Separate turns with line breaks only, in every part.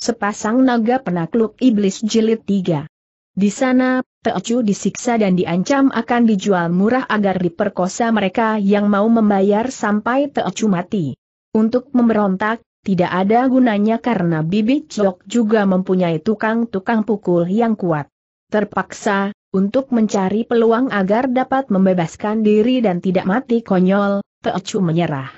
Sepasang Naga Penakluk Iblis Jilid 3 Di sana, Teocu disiksa dan diancam akan dijual murah agar diperkosa mereka yang mau membayar sampai Teochu mati. Untuk memberontak, tidak ada gunanya karena Bibit Jok juga mempunyai tukang-tukang pukul yang kuat. Terpaksa, untuk mencari peluang agar dapat membebaskan diri dan tidak mati konyol, Teochu menyerah.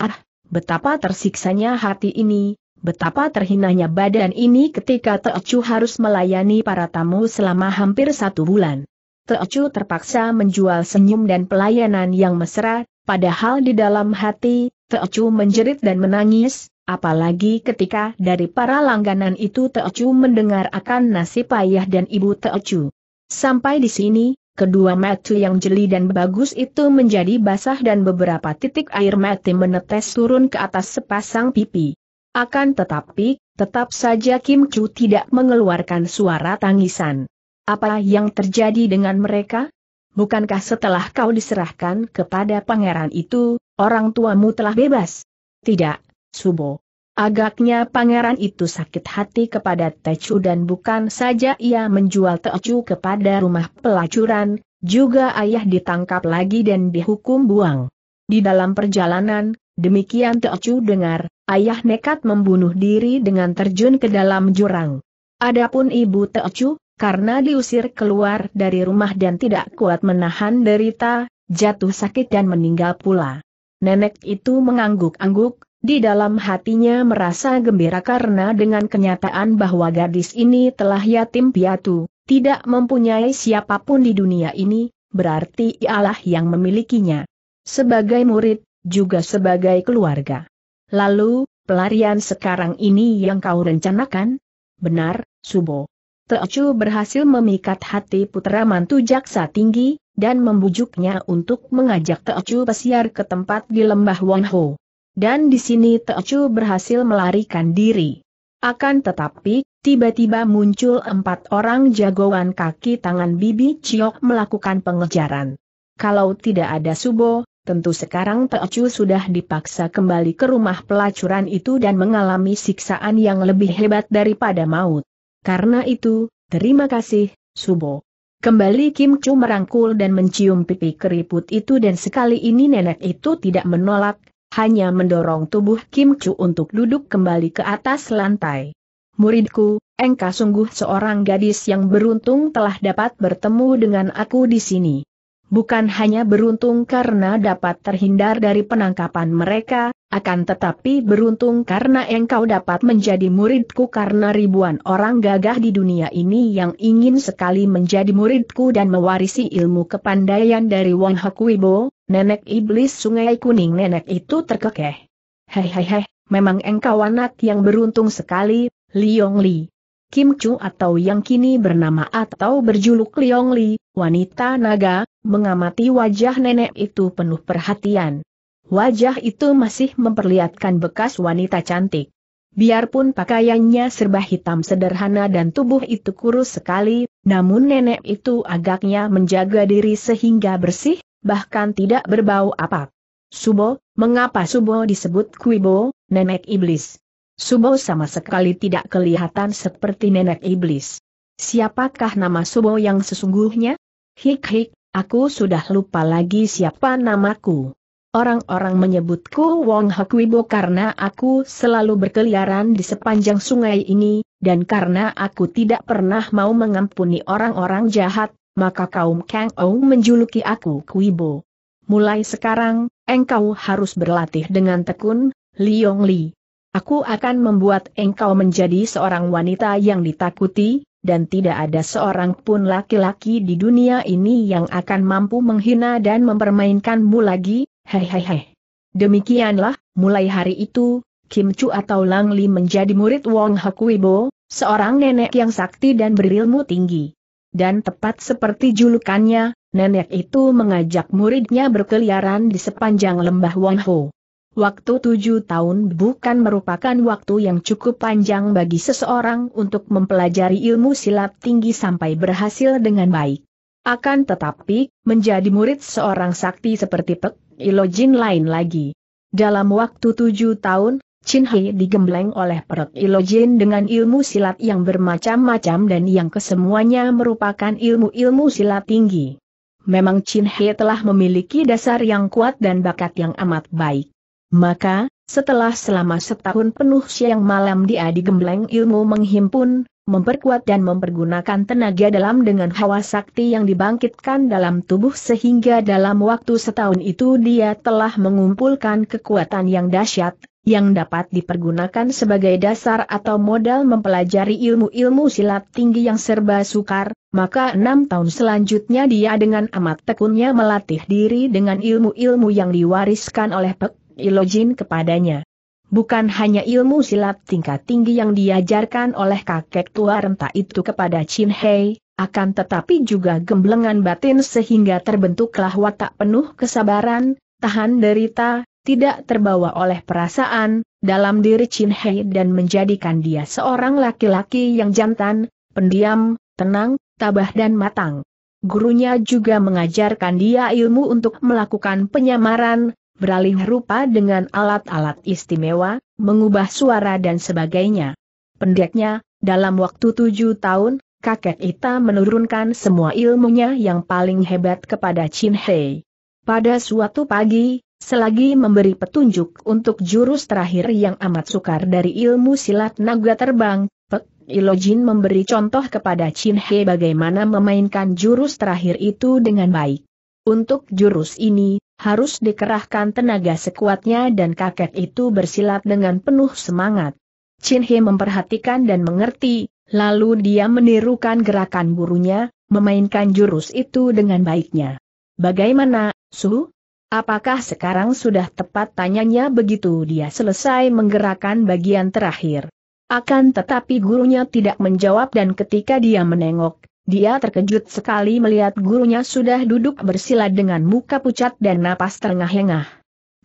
Ah, betapa tersiksanya hati ini, Betapa terhinanya badan ini ketika Teocu harus melayani para tamu selama hampir satu bulan. Teocu terpaksa menjual senyum dan pelayanan yang mesra, padahal di dalam hati, Teocu menjerit dan menangis, apalagi ketika dari para langganan itu Teocu mendengar akan nasib ayah dan ibu Teocu. Sampai di sini, kedua mata yang jeli dan bagus itu menjadi basah dan beberapa titik air mata menetes turun ke atas sepasang pipi. Akan tetapi, tetap saja Kim Chu tidak mengeluarkan suara tangisan. Apa yang terjadi dengan mereka? Bukankah setelah kau diserahkan kepada pangeran itu, orang tuamu telah bebas? Tidak, Subo. Agaknya pangeran itu sakit hati kepada Techu dan bukan saja ia menjual Techu kepada rumah pelacuran, juga ayah ditangkap lagi dan dihukum buang. Di dalam perjalanan, Demikian Teocu dengar, ayah nekat membunuh diri dengan terjun ke dalam jurang. Adapun ibu Teocu, karena diusir keluar dari rumah dan tidak kuat menahan derita, jatuh sakit dan meninggal pula. Nenek itu mengangguk-angguk, di dalam hatinya merasa gembira karena dengan kenyataan bahwa gadis ini telah yatim piatu, tidak mempunyai siapapun di dunia ini, berarti ialah yang memilikinya. Sebagai murid, juga sebagai keluarga. Lalu, pelarian sekarang ini yang kau rencanakan? Benar, Subo. Teocu berhasil memikat hati putra mantu jaksa tinggi, dan membujuknya untuk mengajak Teocu pesiar ke tempat di lembah Wonho. Dan di sini Teocu berhasil melarikan diri. Akan tetapi, tiba-tiba muncul empat orang jagoan kaki tangan Bibi Ciok melakukan pengejaran. Kalau tidak ada Subo, Tentu sekarang Teocu sudah dipaksa kembali ke rumah pelacuran itu dan mengalami siksaan yang lebih hebat daripada maut. Karena itu, terima kasih, Subo. Kembali Kim Chu merangkul dan mencium pipi keriput itu dan sekali ini nenek itu tidak menolak, hanya mendorong tubuh Kim Chu untuk duduk kembali ke atas lantai. Muridku, engkau sungguh seorang gadis yang beruntung telah dapat bertemu dengan aku di sini bukan hanya beruntung karena dapat terhindar dari penangkapan mereka, akan tetapi beruntung karena engkau dapat menjadi muridku karena ribuan orang gagah di dunia ini yang ingin sekali menjadi muridku dan mewarisi ilmu kepandaian dari Wang Hakuibo, nenek iblis sungai kuning nenek itu terkekeh. Hei hei hei, memang engkau anak yang beruntung sekali, Liong Li. Kim Chu atau yang kini bernama atau berjuluk Liong Li, wanita naga, mengamati wajah nenek itu penuh perhatian. Wajah itu masih memperlihatkan bekas wanita cantik. Biarpun pakaiannya serba hitam sederhana dan tubuh itu kurus sekali, namun nenek itu agaknya menjaga diri sehingga bersih, bahkan tidak berbau apa. Subo, mengapa Subo disebut Kuibo, nenek iblis? Subo sama sekali tidak kelihatan seperti nenek iblis. Siapakah nama Subo yang sesungguhnya? Hik-hik, aku sudah lupa lagi siapa namaku. Orang-orang menyebutku Wong Hakwibo karena aku selalu berkeliaran di sepanjang sungai ini, dan karena aku tidak pernah mau mengampuni orang-orang jahat, maka kaum Kang Ou menjuluki aku Kwibo. Mulai sekarang, engkau harus berlatih dengan tekun, Liong Li. Aku akan membuat engkau menjadi seorang wanita yang ditakuti, dan tidak ada seorang pun laki-laki di dunia ini yang akan mampu menghina dan mempermainkanmu lagi, hehehe. Demikianlah, mulai hari itu, Kim Chu atau Lang Li menjadi murid Wong Hakuibo, seorang nenek yang sakti dan berilmu tinggi. Dan tepat seperti julukannya, nenek itu mengajak muridnya berkeliaran di sepanjang lembah Wong Ho. Waktu tujuh tahun bukan merupakan waktu yang cukup panjang bagi seseorang untuk mempelajari ilmu silat tinggi sampai berhasil dengan baik. Akan tetapi, menjadi murid seorang sakti seperti Pek Ilojin lain lagi. Dalam waktu tujuh tahun, Chin Hei digembleng oleh Pek Ilojin dengan ilmu silat yang bermacam-macam dan yang kesemuanya merupakan ilmu-ilmu silat tinggi. Memang Chin Hei telah memiliki dasar yang kuat dan bakat yang amat baik. Maka, setelah selama setahun penuh siang malam dia digembleng ilmu menghimpun, memperkuat dan mempergunakan tenaga dalam dengan hawa sakti yang dibangkitkan dalam tubuh sehingga dalam waktu setahun itu dia telah mengumpulkan kekuatan yang dahsyat, yang dapat dipergunakan sebagai dasar atau modal mempelajari ilmu-ilmu silat tinggi yang serba sukar, maka enam tahun selanjutnya dia dengan amat tekunnya melatih diri dengan ilmu-ilmu yang diwariskan oleh Pek Ilojin kepadanya. Bukan hanya ilmu silat tingkat tinggi yang diajarkan oleh kakek tua renta itu kepada Chin Hei, akan tetapi juga gemblengan batin sehingga terbentuklah watak penuh kesabaran, tahan derita, tidak terbawa oleh perasaan, dalam diri Chin Hei dan menjadikan dia seorang laki-laki yang jantan, pendiam, tenang, tabah dan matang. Gurunya juga mengajarkan dia ilmu untuk melakukan penyamaran, beralih rupa dengan alat-alat istimewa, mengubah suara dan sebagainya. Pendeknya, dalam waktu tujuh tahun, kakek Ita menurunkan semua ilmunya yang paling hebat kepada Chin Hei. Pada suatu pagi, selagi memberi petunjuk untuk jurus terakhir yang amat sukar dari ilmu silat naga terbang, Pek Ilojin memberi contoh kepada Chin Hei bagaimana memainkan jurus terakhir itu dengan baik. Untuk jurus ini, harus dikerahkan tenaga sekuatnya dan kakek itu bersilat dengan penuh semangat. Chin He memperhatikan dan mengerti, lalu dia menirukan gerakan gurunya, memainkan jurus itu dengan baiknya. Bagaimana, Su? Apakah sekarang sudah tepat tanyanya begitu dia selesai menggerakkan bagian terakhir? Akan tetapi gurunya tidak menjawab dan ketika dia menengok, dia terkejut sekali melihat gurunya sudah duduk bersila dengan muka pucat dan napas terengah-engah.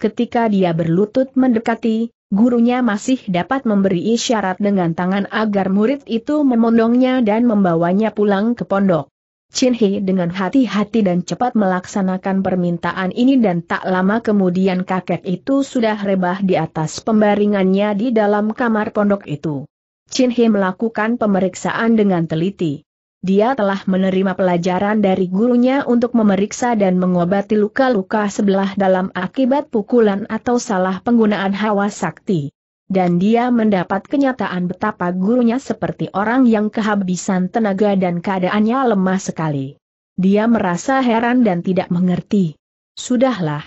Ketika dia berlutut mendekati, gurunya masih dapat memberi isyarat dengan tangan agar murid itu memondongnya dan membawanya pulang ke pondok. Chin He dengan hati-hati dan cepat melaksanakan permintaan ini dan tak lama kemudian kakek itu sudah rebah di atas pembaringannya di dalam kamar pondok itu. Chin He melakukan pemeriksaan dengan teliti dia telah menerima pelajaran dari gurunya untuk memeriksa dan mengobati luka-luka sebelah dalam akibat pukulan atau salah penggunaan hawa sakti. Dan dia mendapat kenyataan betapa gurunya seperti orang yang kehabisan tenaga dan keadaannya lemah sekali. Dia merasa heran dan tidak mengerti. Sudahlah.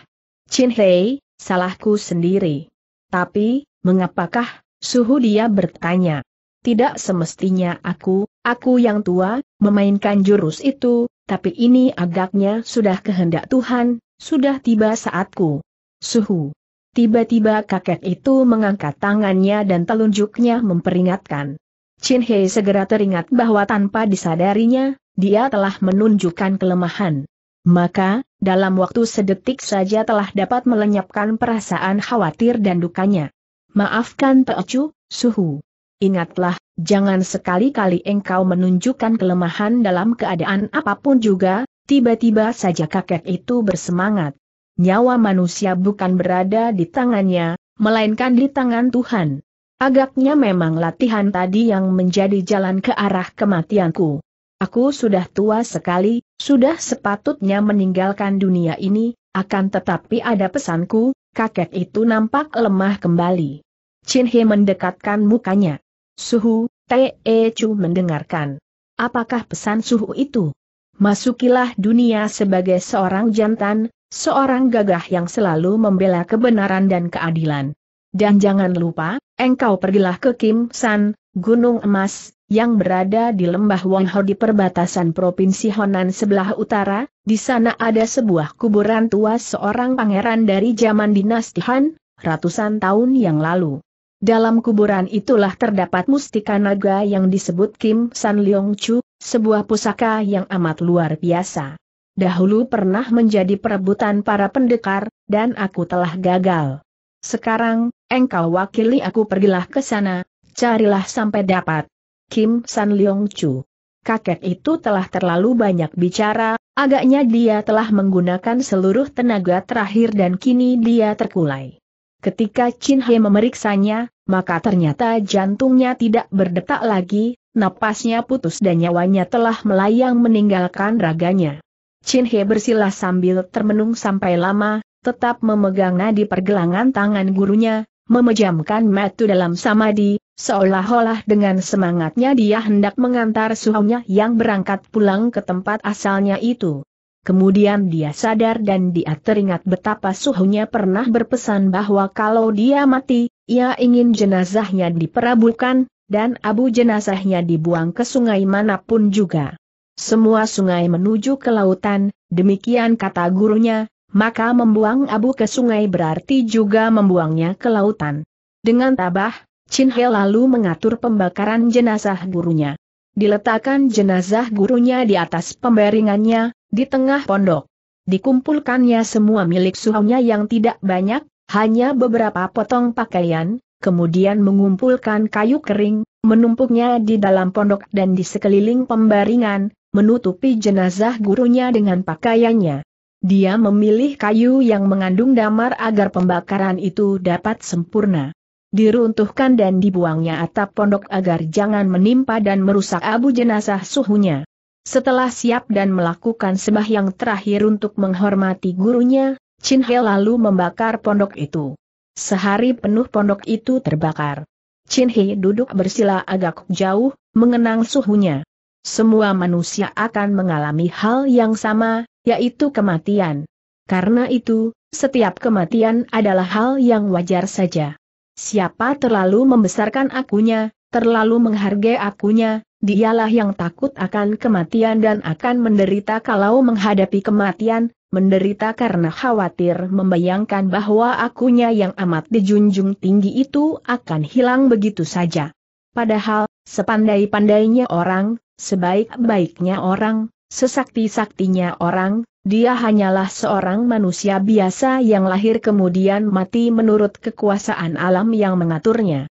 Chin Hei, salahku sendiri. Tapi, mengapakah, suhu dia bertanya. Tidak semestinya aku, Aku yang tua, memainkan jurus itu, tapi ini agaknya sudah kehendak Tuhan, sudah tiba saatku. Suhu. Tiba-tiba kakek itu mengangkat tangannya dan telunjuknya memperingatkan. Chin Hei segera teringat bahwa tanpa disadarinya, dia telah menunjukkan kelemahan. Maka, dalam waktu sedetik saja telah dapat melenyapkan perasaan khawatir dan dukanya. Maafkan Teocu, Suhu. Ingatlah, Jangan sekali-kali engkau menunjukkan kelemahan dalam keadaan apapun juga, tiba-tiba saja kakek itu bersemangat. Nyawa manusia bukan berada di tangannya, melainkan di tangan Tuhan. Agaknya memang latihan tadi yang menjadi jalan ke arah kematianku. Aku sudah tua sekali, sudah sepatutnya meninggalkan dunia ini, akan tetapi ada pesanku, kakek itu nampak lemah kembali. Chin He mendekatkan mukanya. Suhu, Te Chu mendengarkan. Apakah pesan suhu itu? Masukilah dunia sebagai seorang jantan, seorang gagah yang selalu membela kebenaran dan keadilan. Dan jangan lupa, engkau pergilah ke Kim San, Gunung Emas, yang berada di lembah Wangho di perbatasan Provinsi Honan sebelah utara, di sana ada sebuah kuburan tua seorang pangeran dari zaman dinasti Han, ratusan tahun yang lalu. Dalam kuburan itulah terdapat mustika naga yang disebut Kim San Leong Chu, sebuah pusaka yang amat luar biasa. Dahulu pernah menjadi perebutan para pendekar, dan aku telah gagal. Sekarang, engkau wakili aku pergilah ke sana, carilah sampai dapat. Kim San Leong Chu. Kakek itu telah terlalu banyak bicara, agaknya dia telah menggunakan seluruh tenaga terakhir dan kini dia terkulai. Ketika Chin He memeriksanya, maka ternyata jantungnya tidak berdetak lagi, napasnya putus dan nyawanya telah melayang meninggalkan raganya. Chin He bersilah sambil termenung sampai lama, tetap memegang nadi pergelangan tangan gurunya, memejamkan mata dalam samadi, seolah-olah dengan semangatnya dia hendak mengantar suhunya yang berangkat pulang ke tempat asalnya itu. Kemudian dia sadar dan dia teringat betapa suhunya pernah berpesan bahwa kalau dia mati, ia ingin jenazahnya diperabulkan, dan abu jenazahnya dibuang ke sungai manapun juga. Semua sungai menuju ke lautan, demikian kata gurunya, maka membuang abu ke sungai berarti juga membuangnya ke lautan. Dengan tabah, Chin He lalu mengatur pembakaran jenazah gurunya. Diletakkan jenazah gurunya di atas pembaringannya, di tengah pondok, dikumpulkannya semua milik suhunya yang tidak banyak, hanya beberapa potong pakaian, kemudian mengumpulkan kayu kering, menumpuknya di dalam pondok dan di sekeliling pembaringan, menutupi jenazah gurunya dengan pakaiannya. Dia memilih kayu yang mengandung damar agar pembakaran itu dapat sempurna. Diruntuhkan dan dibuangnya atap pondok agar jangan menimpa dan merusak abu jenazah suhunya. Setelah siap dan melakukan sembahyang terakhir untuk menghormati gurunya, Chin He lalu membakar pondok itu. Sehari penuh pondok itu terbakar. Chin He duduk bersila agak jauh, mengenang suhunya. Semua manusia akan mengalami hal yang sama, yaitu kematian. Karena itu, setiap kematian adalah hal yang wajar saja. Siapa terlalu membesarkan akunya, terlalu menghargai akunya, Dialah yang takut akan kematian dan akan menderita kalau menghadapi kematian, menderita karena khawatir membayangkan bahwa akunya yang amat dijunjung tinggi itu akan hilang begitu saja. Padahal, sepandai-pandainya orang, sebaik-baiknya orang, sesakti-saktinya orang, dia hanyalah seorang manusia biasa yang lahir kemudian mati menurut kekuasaan alam yang mengaturnya.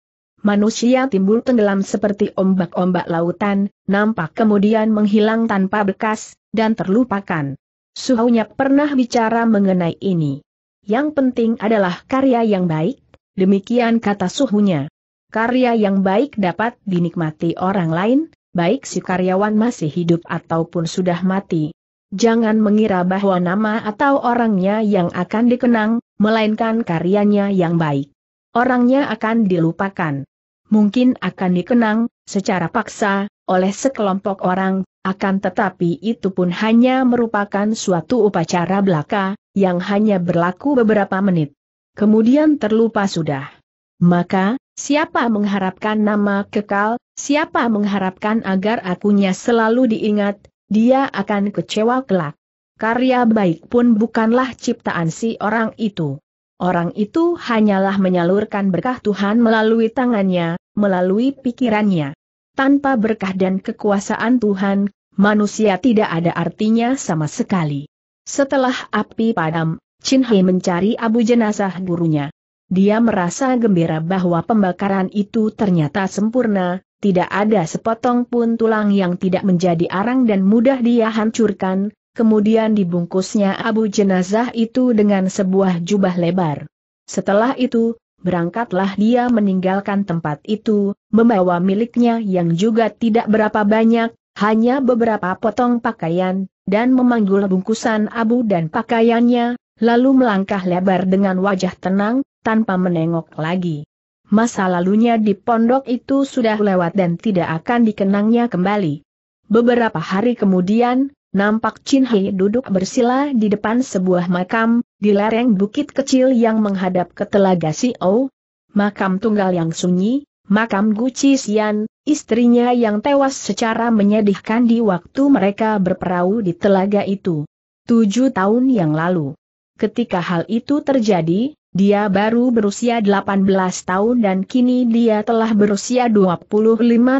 Manusia timbul tenggelam seperti ombak-ombak lautan, nampak kemudian menghilang tanpa bekas, dan terlupakan. Suhunya pernah bicara mengenai ini. Yang penting adalah karya yang baik, demikian kata suhunya. Karya yang baik dapat dinikmati orang lain, baik si karyawan masih hidup ataupun sudah mati. Jangan mengira bahwa nama atau orangnya yang akan dikenang, melainkan karyanya yang baik. Orangnya akan dilupakan mungkin akan dikenang, secara paksa, oleh sekelompok orang, akan tetapi itu pun hanya merupakan suatu upacara belaka, yang hanya berlaku beberapa menit. Kemudian terlupa sudah. Maka, siapa mengharapkan nama kekal, siapa mengharapkan agar akunya selalu diingat, dia akan kecewa kelak. Karya baik pun bukanlah ciptaan si orang itu. Orang itu hanyalah menyalurkan berkah Tuhan melalui tangannya, melalui pikirannya. Tanpa berkah dan kekuasaan Tuhan, manusia tidak ada artinya sama sekali. Setelah api padam, Chin He mencari abu jenazah gurunya. Dia merasa gembira bahwa pembakaran itu ternyata sempurna, tidak ada sepotong pun tulang yang tidak menjadi arang dan mudah dia hancurkan, kemudian dibungkusnya abu jenazah itu dengan sebuah jubah lebar. Setelah itu, berangkatlah dia meninggalkan tempat itu, membawa miliknya yang juga tidak berapa banyak, hanya beberapa potong pakaian, dan memanggul bungkusan abu dan pakaiannya, lalu melangkah lebar dengan wajah tenang, tanpa menengok lagi. Masa lalunya di pondok itu sudah lewat dan tidak akan dikenangnya kembali. Beberapa hari kemudian, nampak Chin Hei duduk bersila di depan sebuah makam, di lereng bukit kecil yang menghadap ke telaga Si O. Makam tunggal yang sunyi, makam Chi Xian, istrinya yang tewas secara menyedihkan di waktu mereka berperahu di telaga itu. Tujuh tahun yang lalu. Ketika hal itu terjadi, dia baru berusia 18 tahun dan kini dia telah berusia 25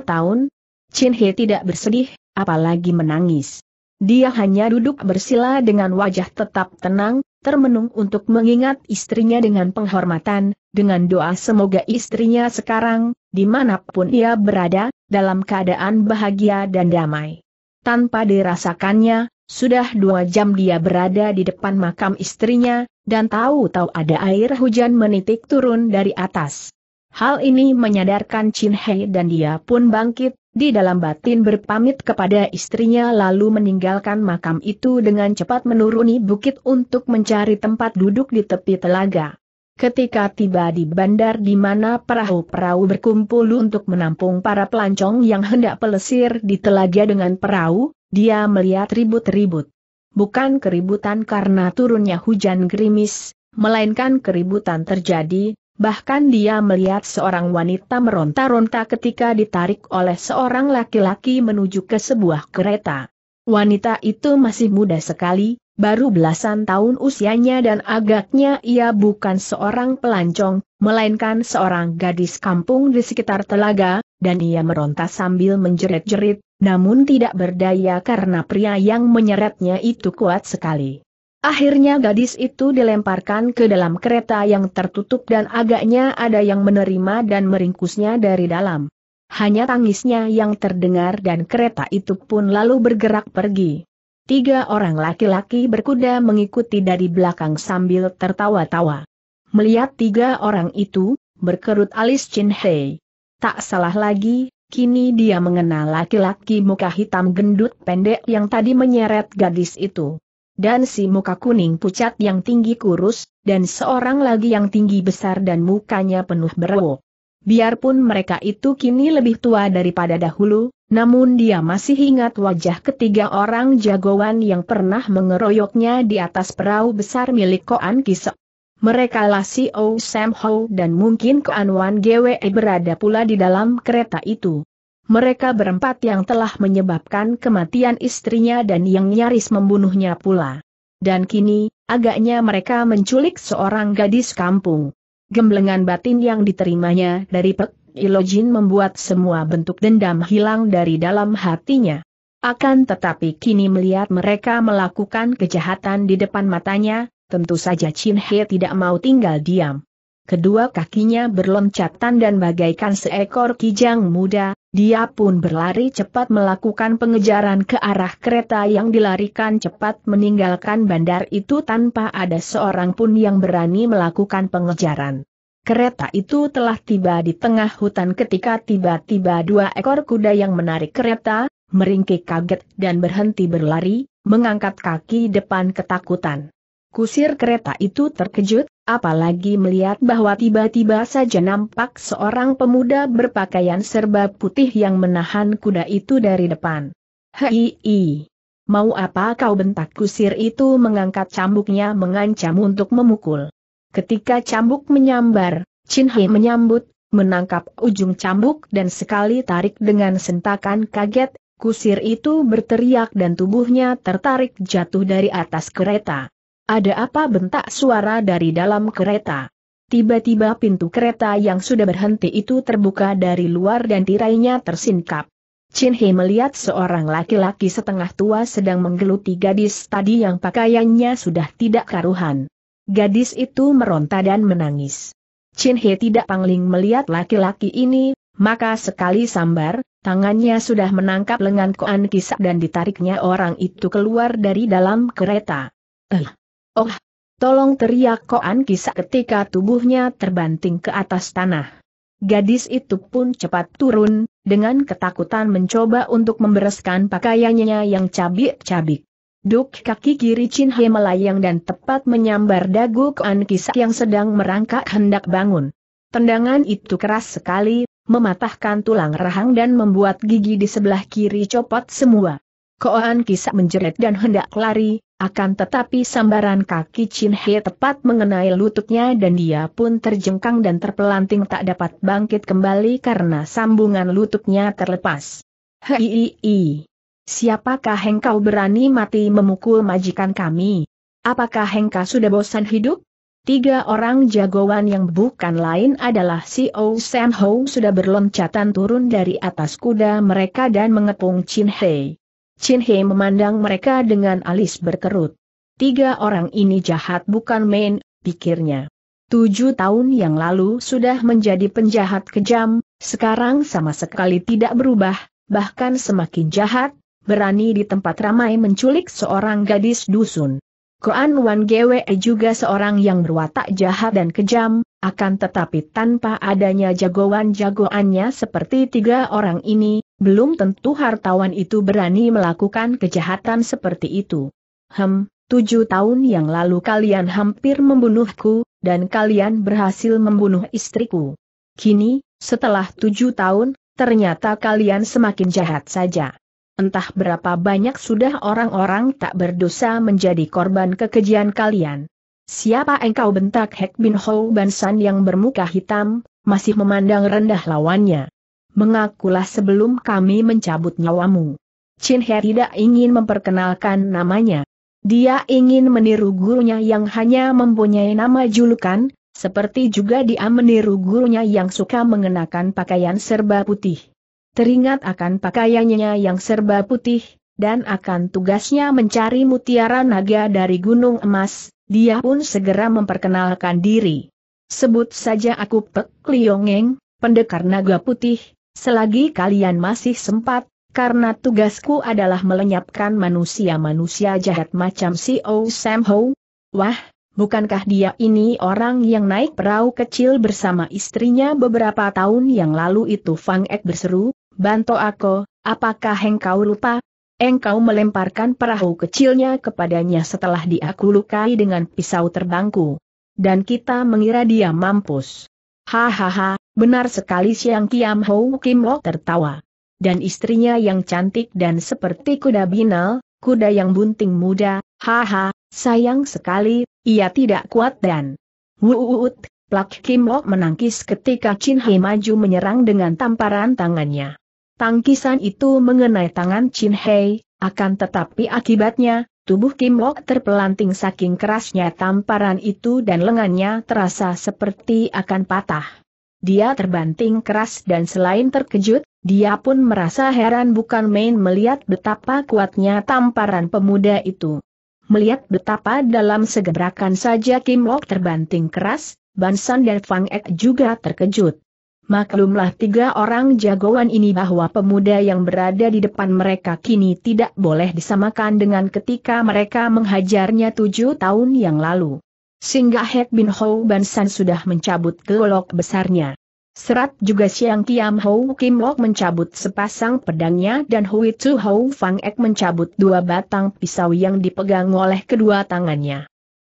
tahun. Chin Hei tidak bersedih, apalagi menangis. Dia hanya duduk bersila dengan wajah tetap tenang, termenung untuk mengingat istrinya dengan penghormatan, dengan doa semoga istrinya sekarang, dimanapun ia berada, dalam keadaan bahagia dan damai. Tanpa dirasakannya, sudah dua jam dia berada di depan makam istrinya, dan tahu-tahu ada air hujan menitik turun dari atas. Hal ini menyadarkan Chin Hei dan dia pun bangkit, di dalam batin berpamit kepada istrinya lalu meninggalkan makam itu dengan cepat menuruni bukit untuk mencari tempat duduk di tepi telaga. Ketika tiba di bandar di mana perahu-perahu berkumpul untuk menampung para pelancong yang hendak pelesir di telaga dengan perahu, dia melihat ribut-ribut. Bukan keributan karena turunnya hujan gerimis, melainkan keributan terjadi Bahkan dia melihat seorang wanita meronta-ronta ketika ditarik oleh seorang laki-laki menuju ke sebuah kereta. Wanita itu masih muda sekali, baru belasan tahun usianya dan agaknya ia bukan seorang pelancong, melainkan seorang gadis kampung di sekitar telaga, dan ia meronta sambil menjerit-jerit, namun tidak berdaya karena pria yang menyeretnya itu kuat sekali. Akhirnya gadis itu dilemparkan ke dalam kereta yang tertutup dan agaknya ada yang menerima dan meringkusnya dari dalam. Hanya tangisnya yang terdengar dan kereta itu pun lalu bergerak pergi. Tiga orang laki-laki berkuda mengikuti dari belakang sambil tertawa-tawa. Melihat tiga orang itu, berkerut alis Chin Hei. Tak salah lagi, kini dia mengenal laki-laki muka hitam gendut pendek yang tadi menyeret gadis itu dan si muka kuning pucat yang tinggi kurus, dan seorang lagi yang tinggi besar dan mukanya penuh berwo. Biarpun mereka itu kini lebih tua daripada dahulu, namun dia masih ingat wajah ketiga orang jagoan yang pernah mengeroyoknya di atas perahu besar milik Koan Kisok. Mereka lah si O Sam Ho dan mungkin Koan Wan Gwe berada pula di dalam kereta itu mereka berempat yang telah menyebabkan kematian istrinya dan yang nyaris membunuhnya pula. Dan kini, agaknya mereka menculik seorang gadis kampung. Gemblengan batin yang diterimanya dari Pek Ilojin membuat semua bentuk dendam hilang dari dalam hatinya. Akan tetapi kini melihat mereka melakukan kejahatan di depan matanya, tentu saja Chin He tidak mau tinggal diam kedua kakinya berloncatan dan bagaikan seekor kijang muda, dia pun berlari cepat melakukan pengejaran ke arah kereta yang dilarikan cepat meninggalkan bandar itu tanpa ada seorang pun yang berani melakukan pengejaran. Kereta itu telah tiba di tengah hutan ketika tiba-tiba dua ekor kuda yang menarik kereta, meringkik kaget dan berhenti berlari, mengangkat kaki depan ketakutan. Kusir kereta itu terkejut, Apalagi melihat bahwa tiba-tiba saja nampak seorang pemuda berpakaian serba putih yang menahan kuda itu dari depan. Hei, mau apa kau bentak kusir itu mengangkat cambuknya mengancam untuk memukul. Ketika cambuk menyambar, Chin Hei menyambut, menangkap ujung cambuk dan sekali tarik dengan sentakan kaget, kusir itu berteriak dan tubuhnya tertarik jatuh dari atas kereta. Ada apa bentak suara dari dalam kereta? Tiba-tiba pintu kereta yang sudah berhenti itu terbuka dari luar dan tirainya tersingkap. Chin He melihat seorang laki-laki setengah tua sedang menggeluti gadis tadi yang pakaiannya sudah tidak karuhan. Gadis itu meronta dan menangis. Chin He tidak pangling melihat laki-laki ini, maka sekali sambar, tangannya sudah menangkap lengan Koan Kisak dan ditariknya orang itu keluar dari dalam kereta. Eh, Oh, tolong teriak Koan kisah ketika tubuhnya terbanting ke atas tanah. Gadis itu pun cepat turun, dengan ketakutan mencoba untuk membereskan pakaiannya yang cabik-cabik. Duk kaki kiri Chin He melayang dan tepat menyambar dagu Koan kisah yang sedang merangkak hendak bangun. Tendangan itu keras sekali, mematahkan tulang rahang dan membuat gigi di sebelah kiri copot semua. Koan kisah menjerit dan hendak lari, akan tetapi sambaran kaki Chin He tepat mengenai lututnya dan dia pun terjengkang dan terpelanting tak dapat bangkit kembali karena sambungan lututnya terlepas. Hei, siapakah engkau berani mati memukul majikan kami? Apakah engkau sudah bosan hidup? Tiga orang jagoan yang bukan lain adalah si O Sam Ho sudah berloncatan turun dari atas kuda mereka dan mengepung Chin Hei. Chin Hei memandang mereka dengan alis berkerut. Tiga orang ini jahat bukan main, pikirnya. Tujuh tahun yang lalu sudah menjadi penjahat kejam, sekarang sama sekali tidak berubah, bahkan semakin jahat, berani di tempat ramai menculik seorang gadis dusun. Koan Wan Gwe juga seorang yang berwatak jahat dan kejam, akan tetapi tanpa adanya jagoan-jagoannya seperti tiga orang ini, belum tentu hartawan itu berani melakukan kejahatan seperti itu. Hem, tujuh tahun yang lalu kalian hampir membunuhku, dan kalian berhasil membunuh istriku. Kini, setelah tujuh tahun, ternyata kalian semakin jahat saja. Entah berapa banyak sudah orang-orang tak berdosa menjadi korban kekejian kalian. Siapa engkau bentak Hek Bin Ho Bansan yang bermuka hitam, masih memandang rendah lawannya mengakulah sebelum kami mencabut nyawamu. Chin He tidak ingin memperkenalkan namanya. Dia ingin meniru gurunya yang hanya mempunyai nama julukan, seperti juga dia meniru gurunya yang suka mengenakan pakaian serba putih. Teringat akan pakaiannya yang serba putih, dan akan tugasnya mencari mutiara naga dari gunung emas, dia pun segera memperkenalkan diri. Sebut saja aku Pek Liongeng, pendekar naga putih, Selagi kalian masih sempat, karena tugasku adalah melenyapkan manusia-manusia jahat macam si O Sam Ho. Wah, bukankah dia ini orang yang naik perahu kecil bersama istrinya beberapa tahun yang lalu itu Fang Ek berseru, Banto aku, apakah engkau lupa? Engkau melemparkan perahu kecilnya kepadanya setelah diakulukai lukai dengan pisau terbangku. Dan kita mengira dia mampus. Hahaha, Benar sekali Siang Kiam Ho Kim Lo tertawa. Dan istrinya yang cantik dan seperti kuda binal, kuda yang bunting muda, haha, sayang sekali, ia tidak kuat dan... Wuuut, plak Kim Lo menangkis ketika Chin Hei maju menyerang dengan tamparan tangannya. Tangkisan itu mengenai tangan Chin Hei, akan tetapi akibatnya, Tubuh Kim Lok terpelanting saking kerasnya tamparan itu dan lengannya terasa seperti akan patah dia terbanting keras dan selain terkejut, dia pun merasa heran bukan main melihat betapa kuatnya tamparan pemuda itu. Melihat betapa dalam segebrakan saja Kim Wok terbanting keras, Bansan dan Fang Ek juga terkejut. Maklumlah tiga orang jagoan ini bahwa pemuda yang berada di depan mereka kini tidak boleh disamakan dengan ketika mereka menghajarnya tujuh tahun yang lalu. Sehingga Hek Bin Hou Ban sudah mencabut golok besarnya. Serat juga Siang Kiam Hou Kim Lok mencabut sepasang pedangnya dan Hui Tzu Hou Fang Ek mencabut dua batang pisau yang dipegang oleh kedua tangannya.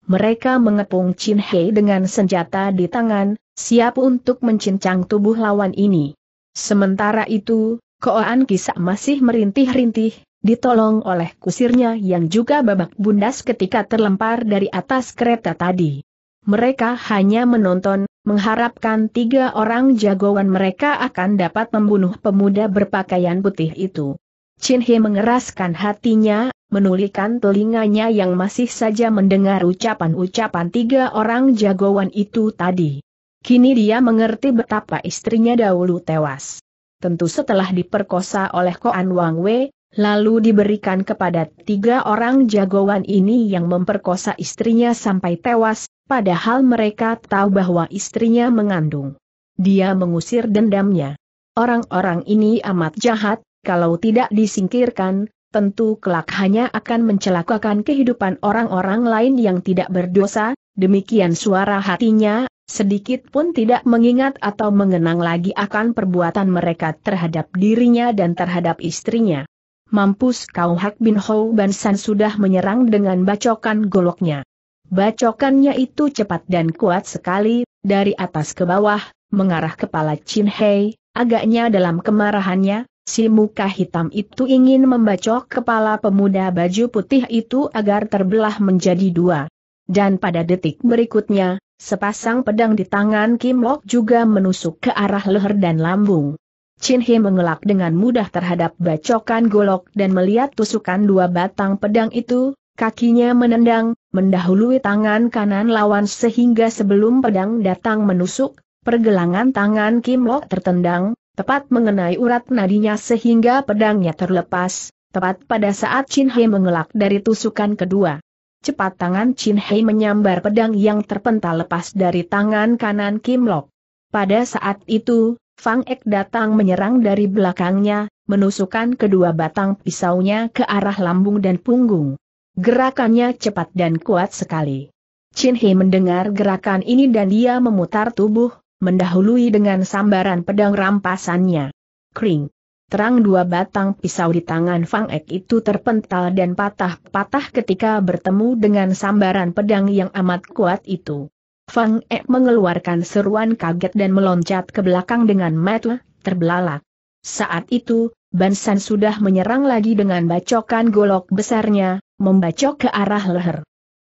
Mereka mengepung Chin Hei dengan senjata di tangan, siap untuk mencincang tubuh lawan ini. Sementara itu, Koan Kisa masih merintih-rintih, ditolong oleh kusirnya yang juga babak bundas ketika terlempar dari atas kereta tadi. Mereka hanya menonton, mengharapkan tiga orang jagoan mereka akan dapat membunuh pemuda berpakaian putih itu. Chin He mengeraskan hatinya, menulikan telinganya yang masih saja mendengar ucapan-ucapan tiga orang jagoan itu tadi. Kini dia mengerti betapa istrinya dahulu tewas. Tentu setelah diperkosa oleh Koan Wang Wei, lalu diberikan kepada tiga orang jagoan ini yang memperkosa istrinya sampai tewas, padahal mereka tahu bahwa istrinya mengandung. Dia mengusir dendamnya. Orang-orang ini amat jahat, kalau tidak disingkirkan, tentu kelak hanya akan mencelakakan kehidupan orang-orang lain yang tidak berdosa, demikian suara hatinya, sedikit pun tidak mengingat atau mengenang lagi akan perbuatan mereka terhadap dirinya dan terhadap istrinya mampus kau Hak Bin Hou Bansan sudah menyerang dengan bacokan goloknya. Bacokannya itu cepat dan kuat sekali, dari atas ke bawah, mengarah kepala Chin Hei, agaknya dalam kemarahannya, si muka hitam itu ingin membacok kepala pemuda baju putih itu agar terbelah menjadi dua. Dan pada detik berikutnya, sepasang pedang di tangan Kim Lok juga menusuk ke arah leher dan lambung. Chin He mengelak dengan mudah terhadap bacokan golok dan melihat tusukan dua batang pedang itu, kakinya menendang, mendahului tangan kanan lawan sehingga sebelum pedang datang menusuk, pergelangan tangan Kim Lok tertendang, tepat mengenai urat nadinya sehingga pedangnya terlepas, tepat pada saat Chin He mengelak dari tusukan kedua. Cepat tangan Chin Hei menyambar pedang yang terpental lepas dari tangan kanan Kim Lok. Pada saat itu, Fang Ek datang menyerang dari belakangnya, menusukkan kedua batang pisaunya ke arah lambung dan punggung. Gerakannya cepat dan kuat sekali. Chin He mendengar gerakan ini dan dia memutar tubuh, mendahului dengan sambaran pedang rampasannya. Kring. Terang dua batang pisau di tangan Fang Ek itu terpental dan patah-patah ketika bertemu dengan sambaran pedang yang amat kuat itu. Fang E mengeluarkan seruan kaget dan meloncat ke belakang dengan mata terbelalak. Saat itu, Bansan sudah menyerang lagi dengan bacokan golok besarnya, membacok ke arah leher.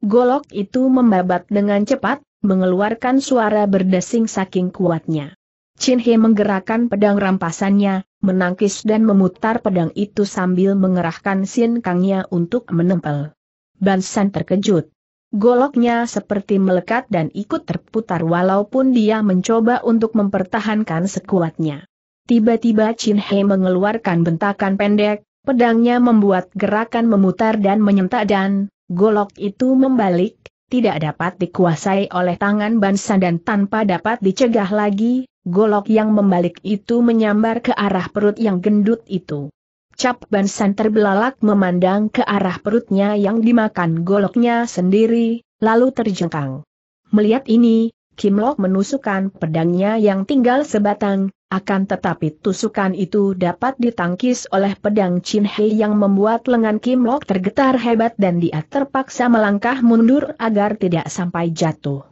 Golok itu membabat dengan cepat, mengeluarkan suara berdesing saking kuatnya. Chin He menggerakkan pedang rampasannya, menangkis dan memutar pedang itu sambil mengerahkan sin kangnya untuk menempel. Bansan terkejut. Goloknya seperti melekat dan ikut terputar walaupun dia mencoba untuk mempertahankan sekuatnya. Tiba-tiba Chin Hei mengeluarkan bentakan pendek, pedangnya membuat gerakan memutar dan menyentak dan, golok itu membalik, tidak dapat dikuasai oleh tangan Bansan dan tanpa dapat dicegah lagi, golok yang membalik itu menyambar ke arah perut yang gendut itu. Cap Bansan terbelalak memandang ke arah perutnya yang dimakan goloknya sendiri, lalu terjengkang. Melihat ini, Kim Lok menusukkan pedangnya yang tinggal sebatang, akan tetapi tusukan itu dapat ditangkis oleh pedang Chin Hei yang membuat lengan Kim Lok tergetar hebat dan dia terpaksa melangkah mundur agar tidak sampai jatuh.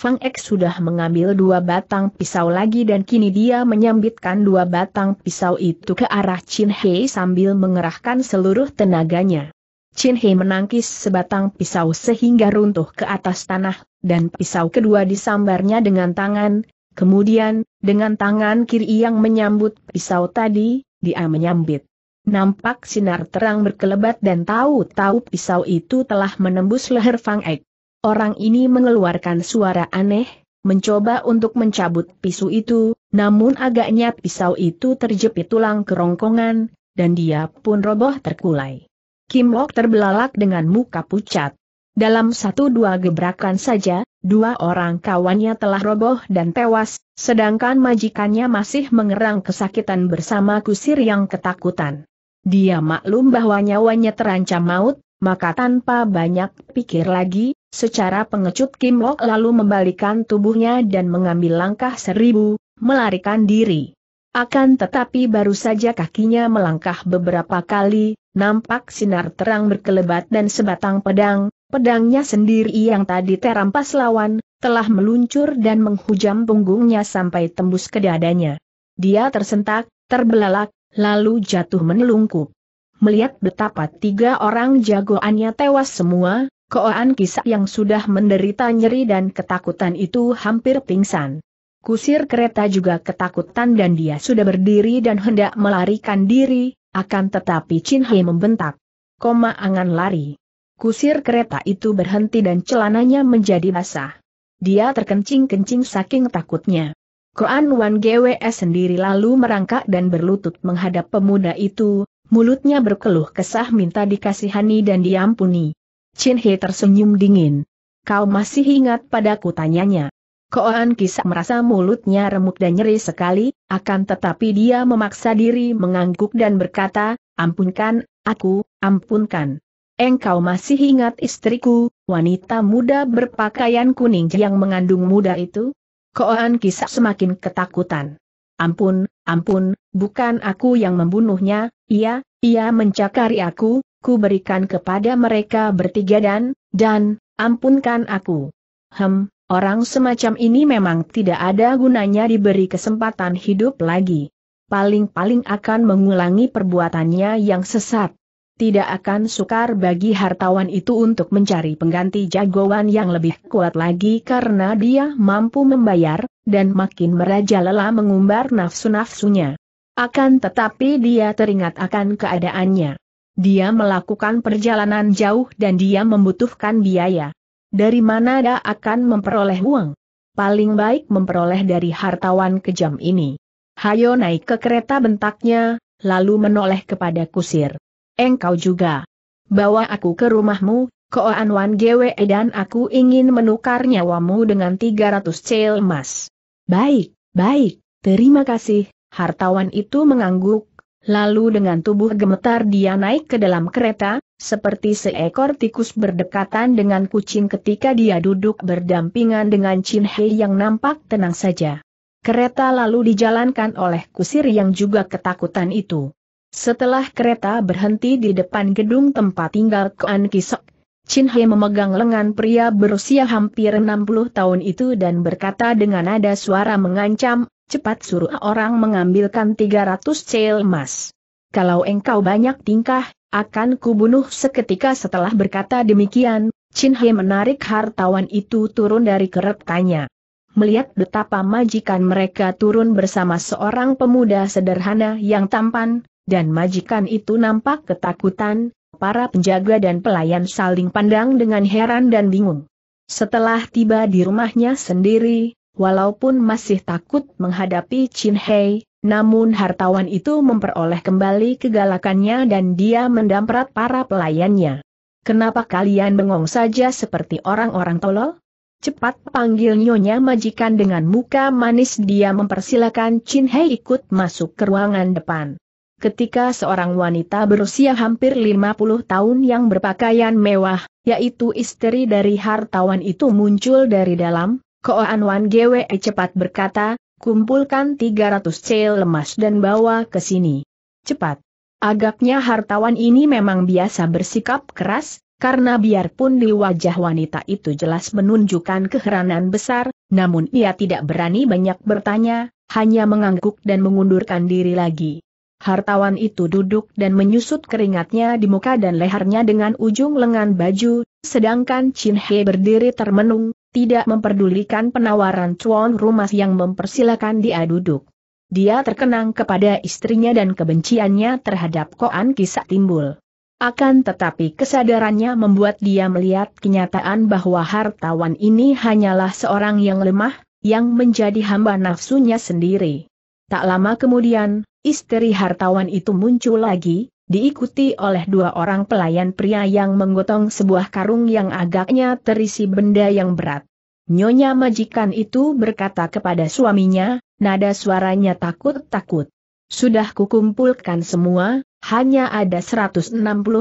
Fang Ek sudah mengambil dua batang pisau lagi dan kini dia menyambitkan dua batang pisau itu ke arah Chin Hei sambil mengerahkan seluruh tenaganya. Chin Hei menangkis sebatang pisau sehingga runtuh ke atas tanah, dan pisau kedua disambarnya dengan tangan, kemudian, dengan tangan kiri yang menyambut pisau tadi, dia menyambit. Nampak sinar terang berkelebat dan tahu-tahu pisau itu telah menembus leher Fang Ek. Orang ini mengeluarkan suara aneh, mencoba untuk mencabut pisau itu, namun agaknya pisau itu terjepit tulang kerongkongan, dan dia pun roboh terkulai. Kim Wok terbelalak dengan muka pucat. Dalam satu dua gebrakan saja, dua orang kawannya telah roboh dan tewas, sedangkan majikannya masih mengerang kesakitan bersama kusir yang ketakutan. Dia maklum bahwa nyawanya terancam maut, maka tanpa banyak pikir lagi, Secara pengecut Kim Lok lalu membalikan tubuhnya dan mengambil langkah seribu, melarikan diri. Akan tetapi baru saja kakinya melangkah beberapa kali, nampak sinar terang berkelebat dan sebatang pedang, pedangnya sendiri yang tadi terampas lawan, telah meluncur dan menghujam punggungnya sampai tembus ke dadanya. Dia tersentak, terbelalak, lalu jatuh menelungkup. Melihat betapa tiga orang jagoannya tewas semua, Koan kisah yang sudah menderita nyeri dan ketakutan itu hampir pingsan. Kusir kereta juga ketakutan dan dia sudah berdiri dan hendak melarikan diri, akan tetapi Chin He membentak. Koma angan lari. Kusir kereta itu berhenti dan celananya menjadi basah. Dia terkencing-kencing saking takutnya. Koan Wan GWS sendiri lalu merangkak dan berlutut menghadap pemuda itu, mulutnya berkeluh kesah minta dikasihani dan diampuni. Chin He tersenyum dingin. Kau masih ingat pada tanyanya. Koan kisah merasa mulutnya remuk dan nyeri sekali, akan tetapi dia memaksa diri mengangguk dan berkata, ampunkan, aku, ampunkan. Engkau masih ingat istriku, wanita muda berpakaian kuning yang mengandung muda itu? Koan kisah semakin ketakutan. Ampun, ampun, bukan aku yang membunuhnya, ia, ia mencakari aku, ku berikan kepada mereka bertiga dan, dan, ampunkan aku. Hem, orang semacam ini memang tidak ada gunanya diberi kesempatan hidup lagi. Paling-paling akan mengulangi perbuatannya yang sesat. Tidak akan sukar bagi hartawan itu untuk mencari pengganti jagoan yang lebih kuat lagi karena dia mampu membayar, dan makin merajalela mengumbar nafsu-nafsunya. Akan tetapi dia teringat akan keadaannya. Dia melakukan perjalanan jauh dan dia membutuhkan biaya. Dari mana dia akan memperoleh uang? Paling baik memperoleh dari hartawan kejam ini. Hayo naik ke kereta bentaknya, lalu menoleh kepada kusir. Engkau juga. Bawa aku ke rumahmu, Oanwan GWE dan aku ingin menukar nyawamu dengan 300 cel emas. Baik, baik, terima kasih, hartawan itu mengangguk, Lalu dengan tubuh gemetar dia naik ke dalam kereta, seperti seekor tikus berdekatan dengan kucing ketika dia duduk berdampingan dengan Chin He yang nampak tenang saja. Kereta lalu dijalankan oleh kusir yang juga ketakutan itu. Setelah kereta berhenti di depan gedung tempat tinggal Kuan Kisok, Chin He memegang lengan pria berusia hampir 60 tahun itu dan berkata dengan nada suara mengancam, cepat suruh orang mengambilkan 300 cel emas. Kalau engkau banyak tingkah, akan kubunuh seketika setelah berkata demikian, Chin He menarik hartawan itu turun dari keretanya. Melihat betapa majikan mereka turun bersama seorang pemuda sederhana yang tampan, dan majikan itu nampak ketakutan, para penjaga dan pelayan saling pandang dengan heran dan bingung. Setelah tiba di rumahnya sendiri, walaupun masih takut menghadapi Chin Hei, namun hartawan itu memperoleh kembali kegalakannya dan dia mendamprat para pelayannya. Kenapa kalian bengong saja seperti orang-orang tolol? Cepat panggil nyonya majikan dengan muka manis dia mempersilakan Chin Hei ikut masuk ke ruangan depan. Ketika seorang wanita berusia hampir 50 tahun yang berpakaian mewah, yaitu istri dari hartawan itu muncul dari dalam, Koan Wan Gwe cepat berkata, kumpulkan 300 cel lemas dan bawa ke sini. Cepat. Agaknya hartawan ini memang biasa bersikap keras, karena biarpun di wajah wanita itu jelas menunjukkan keheranan besar, namun ia tidak berani banyak bertanya, hanya mengangguk dan mengundurkan diri lagi. Hartawan itu duduk dan menyusut keringatnya di muka dan lehernya dengan ujung lengan baju, sedangkan Chin He berdiri termenung, tidak memperdulikan penawaran cuan rumah yang mempersilahkan dia duduk. Dia terkenang kepada istrinya dan kebenciannya terhadap Koan kisah timbul. Akan tetapi kesadarannya membuat dia melihat kenyataan bahwa hartawan ini hanyalah seorang yang lemah, yang menjadi hamba nafsunya sendiri. Tak lama kemudian, istri hartawan itu muncul lagi, diikuti oleh dua orang pelayan pria yang menggotong sebuah karung yang agaknya terisi benda yang berat. Nyonya majikan itu berkata kepada suaminya, nada suaranya takut-takut. Sudah kukumpulkan semua, hanya ada 160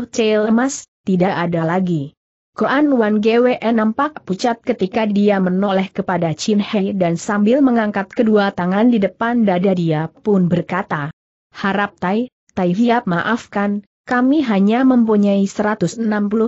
cel emas, tidak ada lagi. Koan Wan Gwe nampak pucat ketika dia menoleh kepada Chin Hei dan sambil mengangkat kedua tangan di depan dada dia pun berkata, Harap Tai, Tai Hiap maafkan, kami hanya mempunyai 160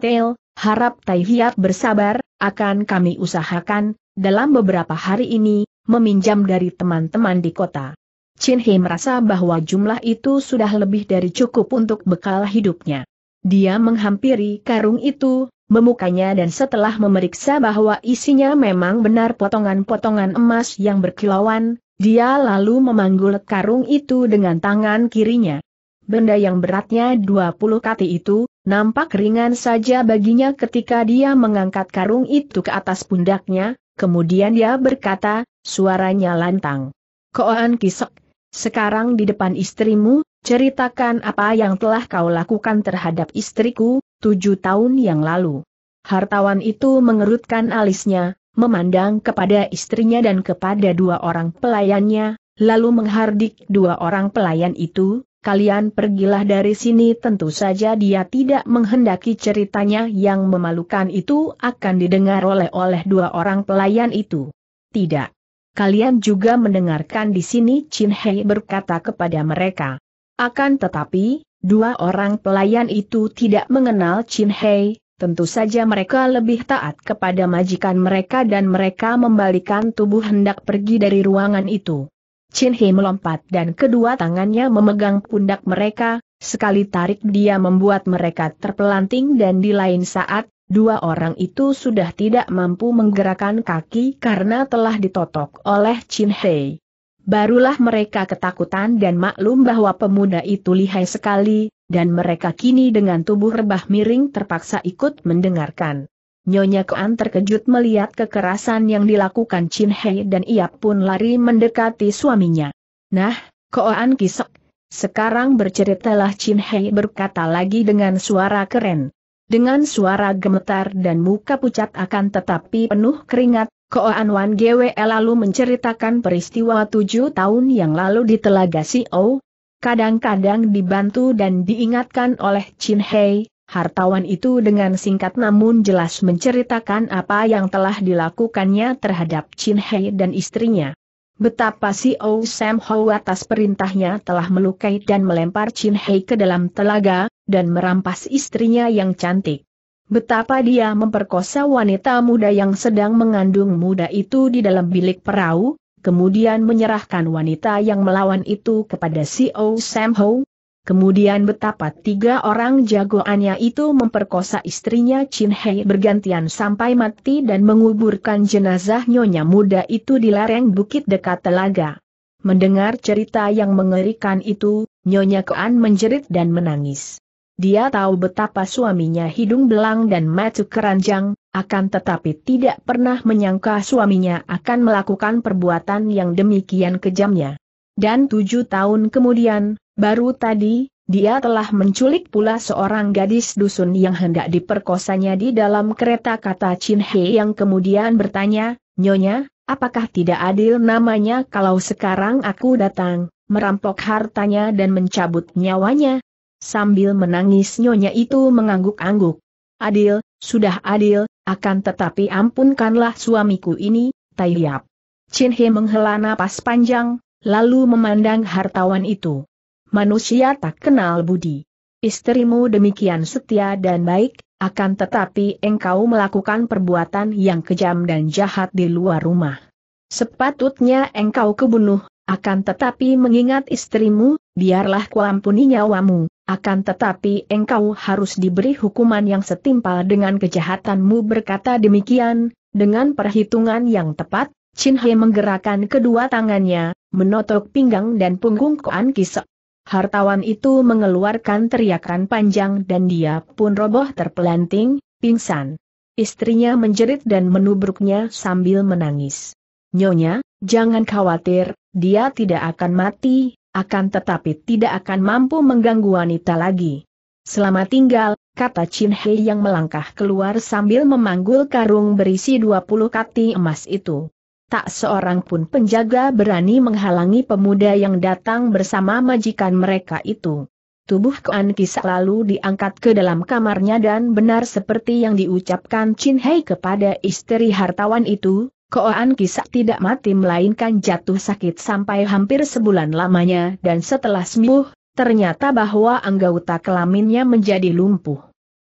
tel. harap Tai Hiap bersabar, akan kami usahakan, dalam beberapa hari ini, meminjam dari teman-teman di kota. Chin He merasa bahwa jumlah itu sudah lebih dari cukup untuk bekal hidupnya. Dia menghampiri karung itu, memukanya dan setelah memeriksa bahwa isinya memang benar potongan-potongan emas yang berkilauan, dia lalu memanggul karung itu dengan tangan kirinya. Benda yang beratnya 20 kati itu, nampak ringan saja baginya ketika dia mengangkat karung itu ke atas pundaknya, kemudian dia berkata, suaranya lantang. Koan Kisek, sekarang di depan istrimu, ceritakan apa yang telah kau lakukan terhadap istriku, tujuh tahun yang lalu. Hartawan itu mengerutkan alisnya, memandang kepada istrinya dan kepada dua orang pelayannya, lalu menghardik dua orang pelayan itu, kalian pergilah dari sini tentu saja dia tidak menghendaki ceritanya yang memalukan itu akan didengar oleh oleh dua orang pelayan itu. Tidak. Kalian juga mendengarkan di sini Chin Hei berkata kepada mereka. Akan tetapi, dua orang pelayan itu tidak mengenal Chin Hei, Tentu saja mereka lebih taat kepada majikan mereka dan mereka membalikan tubuh hendak pergi dari ruangan itu. Chin He melompat dan kedua tangannya memegang pundak mereka, sekali tarik dia membuat mereka terpelanting dan di lain saat, dua orang itu sudah tidak mampu menggerakkan kaki karena telah ditotok oleh Chin He. Barulah mereka ketakutan dan maklum bahwa pemuda itu lihai sekali, dan mereka kini dengan tubuh rebah miring terpaksa ikut mendengarkan. Nyonya Koan terkejut melihat kekerasan yang dilakukan Chin Hei dan ia pun lari mendekati suaminya. Nah, Koan kisok. Sekarang berceritalah Chin Hei berkata lagi dengan suara keren. Dengan suara gemetar dan muka pucat akan tetapi penuh keringat, Koan Wan Gwe lalu menceritakan peristiwa tujuh tahun yang lalu di Telaga Sio. Kadang-kadang dibantu dan diingatkan oleh Chin Hei, Hartawan itu dengan singkat namun jelas menceritakan apa yang telah dilakukannya terhadap Chin Hei dan istrinya. Betapa si O Sam Ho atas perintahnya telah melukai dan melempar Chin Hei ke dalam telaga, dan merampas istrinya yang cantik. Betapa dia memperkosa wanita muda yang sedang mengandung muda itu di dalam bilik perahu, kemudian menyerahkan wanita yang melawan itu kepada si O Sam Ho, Kemudian betapa tiga orang jagoannya itu memperkosa istrinya Chin Hei bergantian sampai mati dan menguburkan jenazah nyonya muda itu di lereng bukit dekat telaga. Mendengar cerita yang mengerikan itu, Nyonya Kean menjerit dan menangis. Dia tahu betapa suaminya hidung belang dan mata keranjang, akan tetapi tidak pernah menyangka suaminya akan melakukan perbuatan yang demikian kejamnya. Dan tujuh tahun kemudian, Baru tadi, dia telah menculik pula seorang gadis dusun yang hendak diperkosanya di dalam kereta kata Chin He yang kemudian bertanya, Nyonya, apakah tidak adil namanya kalau sekarang aku datang, merampok hartanya dan mencabut nyawanya? Sambil menangis Nyonya itu mengangguk-angguk. Adil, sudah adil, akan tetapi ampunkanlah suamiku ini, Taiyap. Chin He menghela napas panjang, lalu memandang hartawan itu manusia tak kenal budi. Istrimu demikian setia dan baik, akan tetapi engkau melakukan perbuatan yang kejam dan jahat di luar rumah. Sepatutnya engkau kebunuh, akan tetapi mengingat istrimu, biarlah kuampuni nyawamu, akan tetapi engkau harus diberi hukuman yang setimpal dengan kejahatanmu berkata demikian, dengan perhitungan yang tepat, Chin He menggerakkan kedua tangannya, menotok pinggang dan punggung Koan Kisok. Hartawan itu mengeluarkan teriakan panjang dan dia pun roboh terpelanting, pingsan. Istrinya menjerit dan menubruknya sambil menangis. Nyonya, jangan khawatir, dia tidak akan mati, akan tetapi tidak akan mampu mengganggu wanita lagi. Selamat tinggal, kata Chin Hei yang melangkah keluar sambil memanggul karung berisi 20 kati emas itu tak seorang pun penjaga berani menghalangi pemuda yang datang bersama majikan mereka itu. Tubuh Kuan Kisak lalu diangkat ke dalam kamarnya dan benar seperti yang diucapkan Chin Hei kepada istri hartawan itu, Kuan Kisak tidak mati melainkan jatuh sakit sampai hampir sebulan lamanya dan setelah sembuh, ternyata bahwa anggota kelaminnya menjadi lumpuh.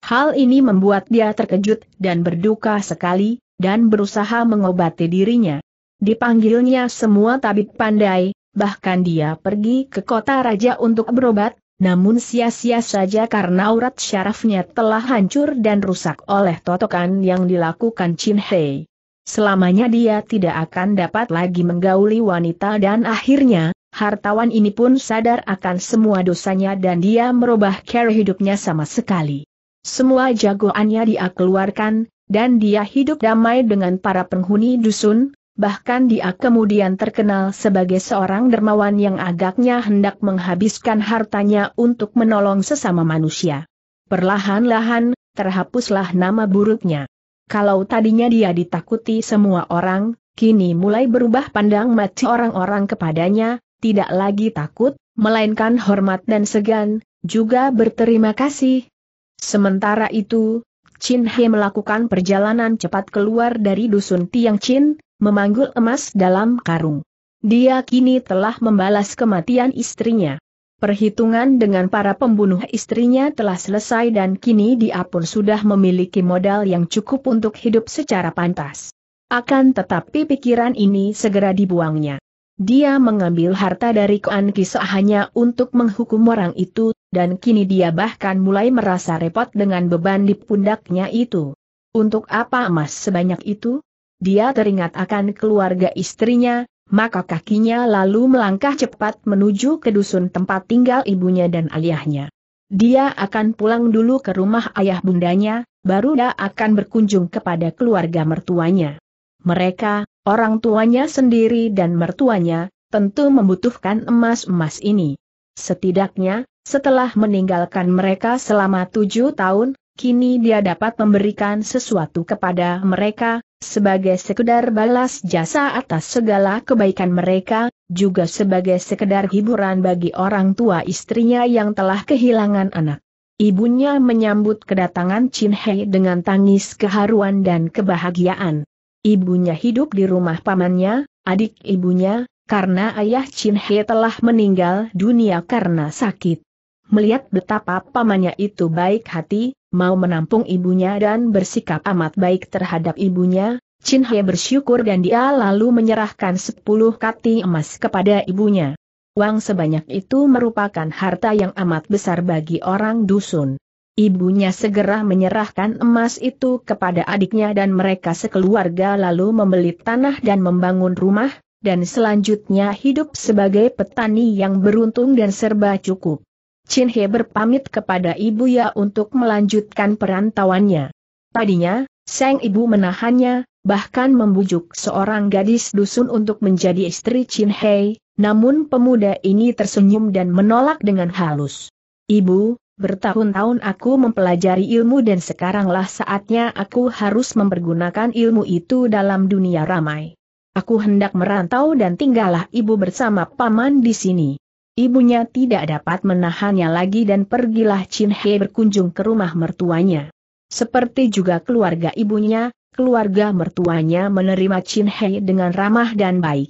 Hal ini membuat dia terkejut dan berduka sekali, dan berusaha mengobati dirinya. Dipanggilnya semua tabib pandai, bahkan dia pergi ke kota raja untuk berobat, namun sia-sia saja karena urat syarafnya telah hancur dan rusak oleh totokan yang dilakukan Chin Hei. Selamanya dia tidak akan dapat lagi menggauli wanita dan akhirnya, hartawan ini pun sadar akan semua dosanya dan dia merubah cara hidupnya sama sekali. Semua jagoannya dia keluarkan, dan dia hidup damai dengan para penghuni dusun, bahkan dia kemudian terkenal sebagai seorang dermawan yang agaknya hendak menghabiskan hartanya untuk menolong sesama manusia. Perlahan-lahan, terhapuslah nama buruknya. Kalau tadinya dia ditakuti semua orang, kini mulai berubah pandang mati orang-orang kepadanya, tidak lagi takut, melainkan hormat dan segan, juga berterima kasih. Sementara itu, Chin He melakukan perjalanan cepat keluar dari dusun Tiang Chin, memanggul emas dalam karung. Dia kini telah membalas kematian istrinya. Perhitungan dengan para pembunuh istrinya telah selesai dan kini dia pun sudah memiliki modal yang cukup untuk hidup secara pantas. Akan tetapi pikiran ini segera dibuangnya. Dia mengambil harta dari Koan Kisah hanya untuk menghukum orang itu, dan kini dia bahkan mulai merasa repot dengan beban di pundaknya itu. Untuk apa emas sebanyak itu? Dia teringat akan keluarga istrinya, maka kakinya lalu melangkah cepat menuju ke dusun tempat tinggal ibunya dan ayahnya. Dia akan pulang dulu ke rumah ayah bundanya, baru dia akan berkunjung kepada keluarga mertuanya. Mereka, orang tuanya sendiri dan mertuanya, tentu membutuhkan emas-emas ini. Setidaknya, setelah meninggalkan mereka selama tujuh tahun, kini dia dapat memberikan sesuatu kepada mereka, sebagai sekedar balas jasa atas segala kebaikan mereka, juga sebagai sekedar hiburan bagi orang tua istrinya yang telah kehilangan anak. Ibunya menyambut kedatangan Chin Hei dengan tangis keharuan dan kebahagiaan. Ibunya hidup di rumah pamannya, adik ibunya, karena ayah Chin He telah meninggal dunia karena sakit. Melihat betapa pamannya itu baik hati, mau menampung ibunya dan bersikap amat baik terhadap ibunya, Chin He bersyukur dan dia lalu menyerahkan 10 kati emas kepada ibunya. Uang sebanyak itu merupakan harta yang amat besar bagi orang dusun. Ibunya segera menyerahkan emas itu kepada adiknya dan mereka sekeluarga lalu membeli tanah dan membangun rumah, dan selanjutnya hidup sebagai petani yang beruntung dan serba cukup. Chin He berpamit kepada ibu ya untuk melanjutkan perantauannya. Tadinya, sang ibu menahannya, bahkan membujuk seorang gadis dusun untuk menjadi istri Chin He, namun pemuda ini tersenyum dan menolak dengan halus. Ibu, Bertahun-tahun aku mempelajari ilmu dan sekaranglah saatnya aku harus mempergunakan ilmu itu dalam dunia ramai. Aku hendak merantau dan tinggallah ibu bersama paman di sini. Ibunya tidak dapat menahannya lagi dan pergilah Chin He berkunjung ke rumah mertuanya. Seperti juga keluarga ibunya, keluarga mertuanya menerima Chin He dengan ramah dan baik.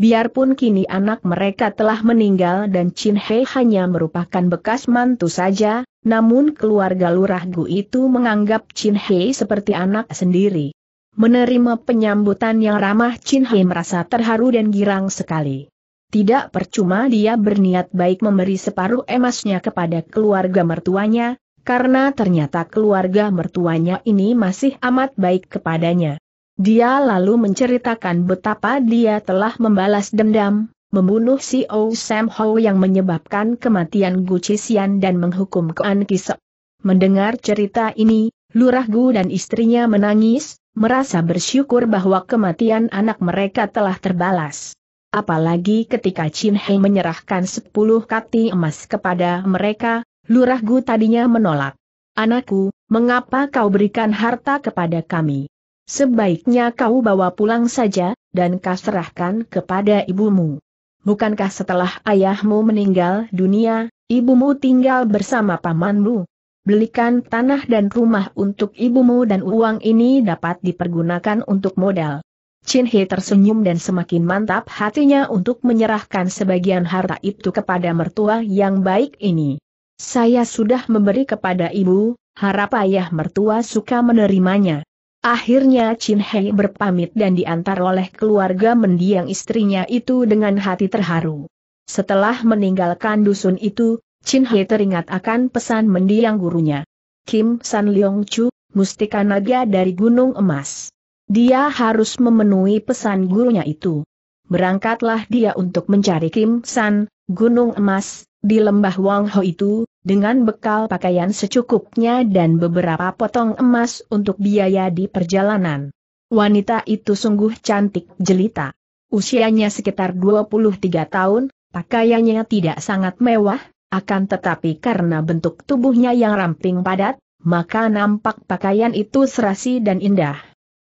Biarpun kini anak mereka telah meninggal dan Chin Hei hanya merupakan bekas mantu saja, namun keluarga lurah Gu itu menganggap Chin Hei seperti anak sendiri. Menerima penyambutan yang ramah Chin Hei merasa terharu dan girang sekali. Tidak percuma dia berniat baik memberi separuh emasnya kepada keluarga mertuanya, karena ternyata keluarga mertuanya ini masih amat baik kepadanya. Dia lalu menceritakan betapa dia telah membalas dendam, membunuh si O Sam Ho yang menyebabkan kematian Gu Cisian dan menghukum Koan Kisok. Mendengar cerita ini, Lurah Gu dan istrinya menangis, merasa bersyukur bahwa kematian anak mereka telah terbalas. Apalagi ketika Chin Hei menyerahkan sepuluh kati emas kepada mereka, Lurah Gu tadinya menolak. Anakku, mengapa kau berikan harta kepada kami? Sebaiknya kau bawa pulang saja, dan kau serahkan kepada ibumu. Bukankah setelah ayahmu meninggal dunia, ibumu tinggal bersama pamanmu? Belikan tanah dan rumah untuk ibumu dan uang ini dapat dipergunakan untuk modal. Chin He tersenyum dan semakin mantap hatinya untuk menyerahkan sebagian harta itu kepada mertua yang baik ini. Saya sudah memberi kepada ibu, harap ayah mertua suka menerimanya. Akhirnya Chin Hei berpamit dan diantar oleh keluarga mendiang istrinya itu dengan hati terharu. Setelah meninggalkan dusun itu, Chin Hei teringat akan pesan mendiang gurunya. Kim San Leong Chu, mustika naga dari Gunung Emas. Dia harus memenuhi pesan gurunya itu. Berangkatlah dia untuk mencari Kim San, Gunung Emas, di lembah Wang Ho itu, dengan bekal pakaian secukupnya dan beberapa potong emas untuk biaya di perjalanan. Wanita itu sungguh cantik jelita. Usianya sekitar 23 tahun, pakaiannya tidak sangat mewah, akan tetapi karena bentuk tubuhnya yang ramping padat, maka nampak pakaian itu serasi dan indah.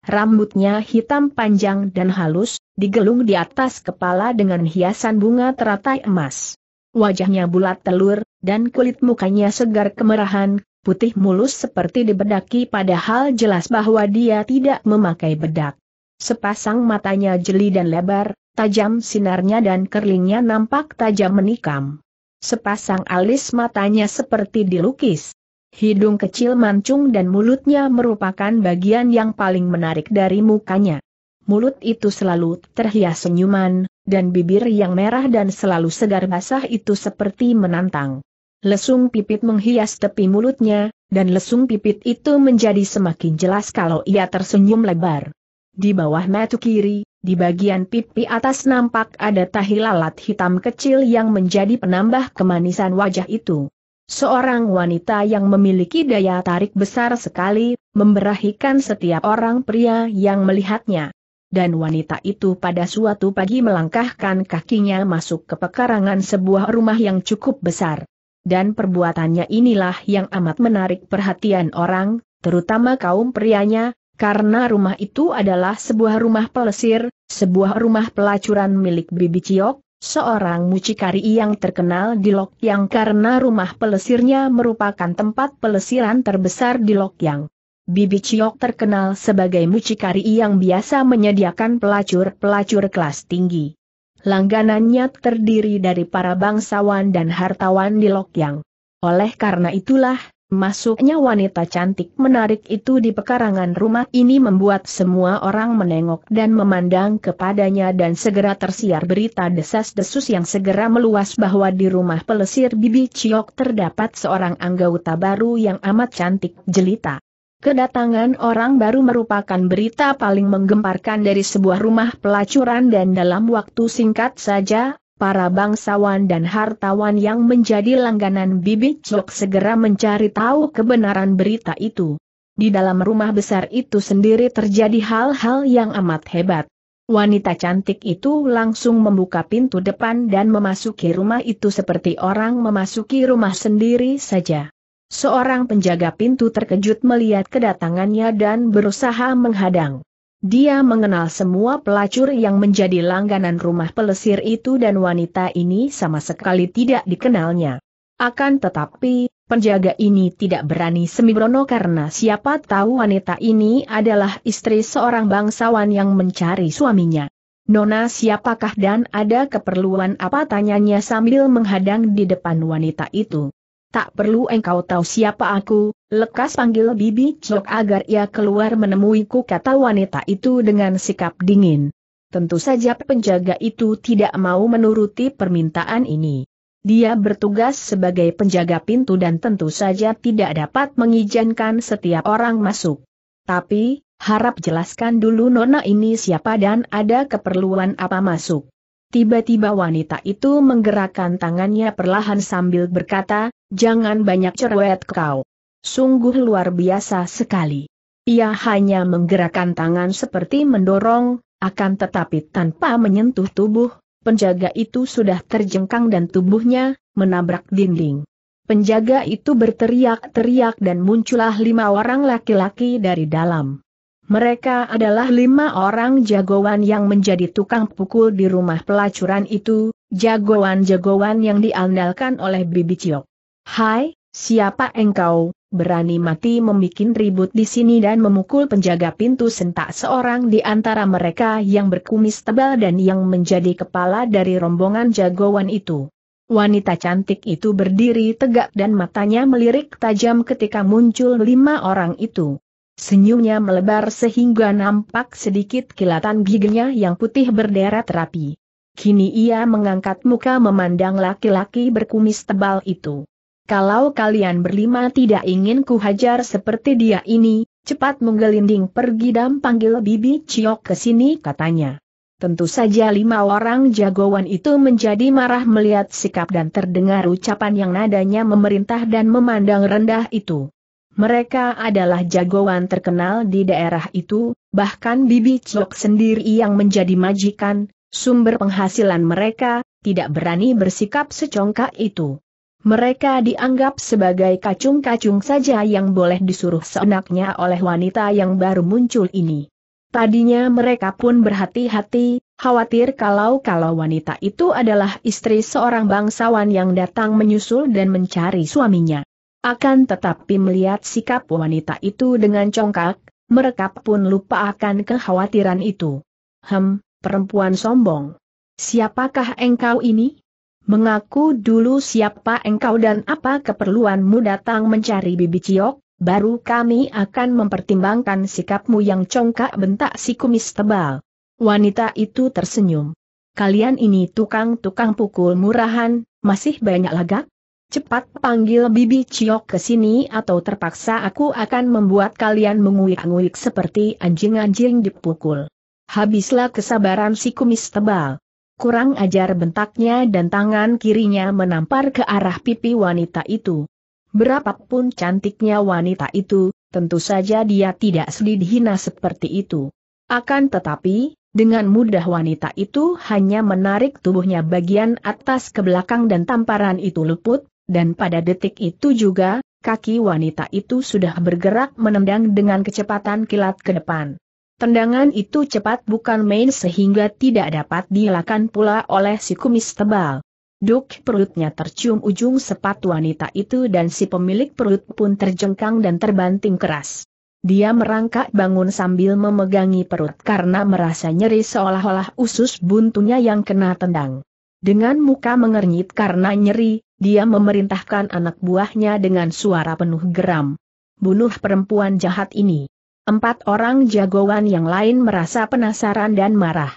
Rambutnya hitam panjang dan halus, digelung di atas kepala dengan hiasan bunga teratai emas. Wajahnya bulat telur, dan kulit mukanya segar kemerahan, putih mulus seperti dibedaki padahal jelas bahwa dia tidak memakai bedak. Sepasang matanya jeli dan lebar, tajam sinarnya dan kerlingnya nampak tajam menikam. Sepasang alis matanya seperti dilukis. Hidung kecil mancung dan mulutnya merupakan bagian yang paling menarik dari mukanya. Mulut itu selalu terhias senyuman, dan bibir yang merah dan selalu segar basah itu seperti menantang. Lesung pipit menghias tepi mulutnya, dan lesung pipit itu menjadi semakin jelas kalau ia tersenyum lebar. Di bawah mata kiri, di bagian pipi atas nampak ada tahi lalat hitam kecil yang menjadi penambah kemanisan wajah itu. Seorang wanita yang memiliki daya tarik besar sekali, memberahikan setiap orang pria yang melihatnya. Dan wanita itu pada suatu pagi melangkahkan kakinya masuk ke pekarangan sebuah rumah yang cukup besar dan perbuatannya inilah yang amat menarik perhatian orang, terutama kaum prianya, karena rumah itu adalah sebuah rumah pelesir, sebuah rumah pelacuran milik Bibi Ciok, seorang mucikari yang terkenal di Lokyang karena rumah pelesirnya merupakan tempat pelesiran terbesar di Lokyang. Bibi Ciok terkenal sebagai mucikari yang biasa menyediakan pelacur-pelacur kelas tinggi. Langganannya terdiri dari para bangsawan dan hartawan di Lokyang. Oleh karena itulah, masuknya wanita cantik menarik itu di pekarangan rumah ini membuat semua orang menengok dan memandang kepadanya dan segera tersiar berita desas-desus yang segera meluas bahwa di rumah pelesir Bibi Ciok terdapat seorang anggota baru yang amat cantik jelita. Kedatangan orang baru merupakan berita paling menggemparkan dari sebuah rumah pelacuran dan dalam waktu singkat saja, para bangsawan dan hartawan yang menjadi langganan Bibi jok segera mencari tahu kebenaran berita itu. Di dalam rumah besar itu sendiri terjadi hal-hal yang amat hebat. Wanita cantik itu langsung membuka pintu depan dan memasuki rumah itu seperti orang memasuki rumah sendiri saja. Seorang penjaga pintu terkejut melihat kedatangannya dan berusaha menghadang. Dia mengenal semua pelacur yang menjadi langganan rumah pelesir itu dan wanita ini sama sekali tidak dikenalnya. Akan tetapi, penjaga ini tidak berani Semibrono karena siapa tahu wanita ini adalah istri seorang bangsawan yang mencari suaminya. Nona siapakah dan ada keperluan apa tanyanya sambil menghadang di depan wanita itu tak perlu engkau tahu siapa aku, lekas panggil Bibi Cok agar ia keluar menemuiku kata wanita itu dengan sikap dingin. Tentu saja penjaga itu tidak mau menuruti permintaan ini. Dia bertugas sebagai penjaga pintu dan tentu saja tidak dapat mengizinkan setiap orang masuk. Tapi, harap jelaskan dulu Nona ini siapa dan ada keperluan apa masuk. Tiba-tiba wanita itu menggerakkan tangannya perlahan sambil berkata, jangan banyak cerewet kau. Sungguh luar biasa sekali. Ia hanya menggerakkan tangan seperti mendorong, akan tetapi tanpa menyentuh tubuh, penjaga itu sudah terjengkang dan tubuhnya menabrak dinding. Penjaga itu berteriak-teriak dan muncullah lima orang laki-laki dari dalam. Mereka adalah lima orang jagoan yang menjadi tukang pukul di rumah pelacuran itu, jagoan-jagoan yang diandalkan oleh Bibi Ciok. Hai, siapa engkau, berani mati membuat ribut di sini dan memukul penjaga pintu sentak seorang di antara mereka yang berkumis tebal dan yang menjadi kepala dari rombongan jagoan itu. Wanita cantik itu berdiri tegak dan matanya melirik tajam ketika muncul lima orang itu. Senyumnya melebar sehingga nampak sedikit kilatan giginya yang putih berderet rapi. Kini ia mengangkat muka memandang laki-laki berkumis tebal itu. Kalau kalian berlima tidak ingin ku hajar seperti dia ini, cepat menggelinding pergi dan panggil Bibi Ciok ke sini katanya. Tentu saja lima orang jagoan itu menjadi marah melihat sikap dan terdengar ucapan yang nadanya memerintah dan memandang rendah itu. Mereka adalah jagoan terkenal di daerah itu, bahkan Bibi Chok sendiri yang menjadi majikan, sumber penghasilan mereka, tidak berani bersikap secongkak itu. Mereka dianggap sebagai kacung-kacung saja yang boleh disuruh seenaknya oleh wanita yang baru muncul ini. Tadinya mereka pun berhati-hati, khawatir kalau-kalau wanita itu adalah istri seorang bangsawan yang datang menyusul dan mencari suaminya. Akan tetapi melihat sikap wanita itu dengan congkak, mereka pun lupa akan kekhawatiran itu. Hem, perempuan sombong. Siapakah engkau ini? Mengaku dulu siapa engkau dan apa keperluanmu datang mencari bibi ciok, baru kami akan mempertimbangkan sikapmu yang congkak bentak si kumis tebal. Wanita itu tersenyum. Kalian ini tukang-tukang pukul murahan, masih banyak lagak? Cepat panggil Bibi Ciok ke sini atau terpaksa aku akan membuat kalian menguik-nguik seperti anjing-anjing dipukul. Habislah kesabaran si kumis tebal. Kurang ajar bentaknya dan tangan kirinya menampar ke arah pipi wanita itu. Berapapun cantiknya wanita itu, tentu saja dia tidak sedih dihina seperti itu. Akan tetapi, dengan mudah wanita itu hanya menarik tubuhnya bagian atas ke belakang dan tamparan itu luput, dan pada detik itu juga, kaki wanita itu sudah bergerak menendang dengan kecepatan kilat ke depan. Tendangan itu cepat bukan main sehingga tidak dapat dielakkan pula oleh si kumis tebal. Duk perutnya tercium ujung sepatu wanita itu dan si pemilik perut pun terjengkang dan terbanting keras. Dia merangkak bangun sambil memegangi perut karena merasa nyeri seolah-olah usus buntunya yang kena tendang. Dengan muka mengernyit karena nyeri, dia memerintahkan anak buahnya dengan suara penuh geram. Bunuh perempuan jahat ini. Empat orang jagoan yang lain merasa penasaran dan marah.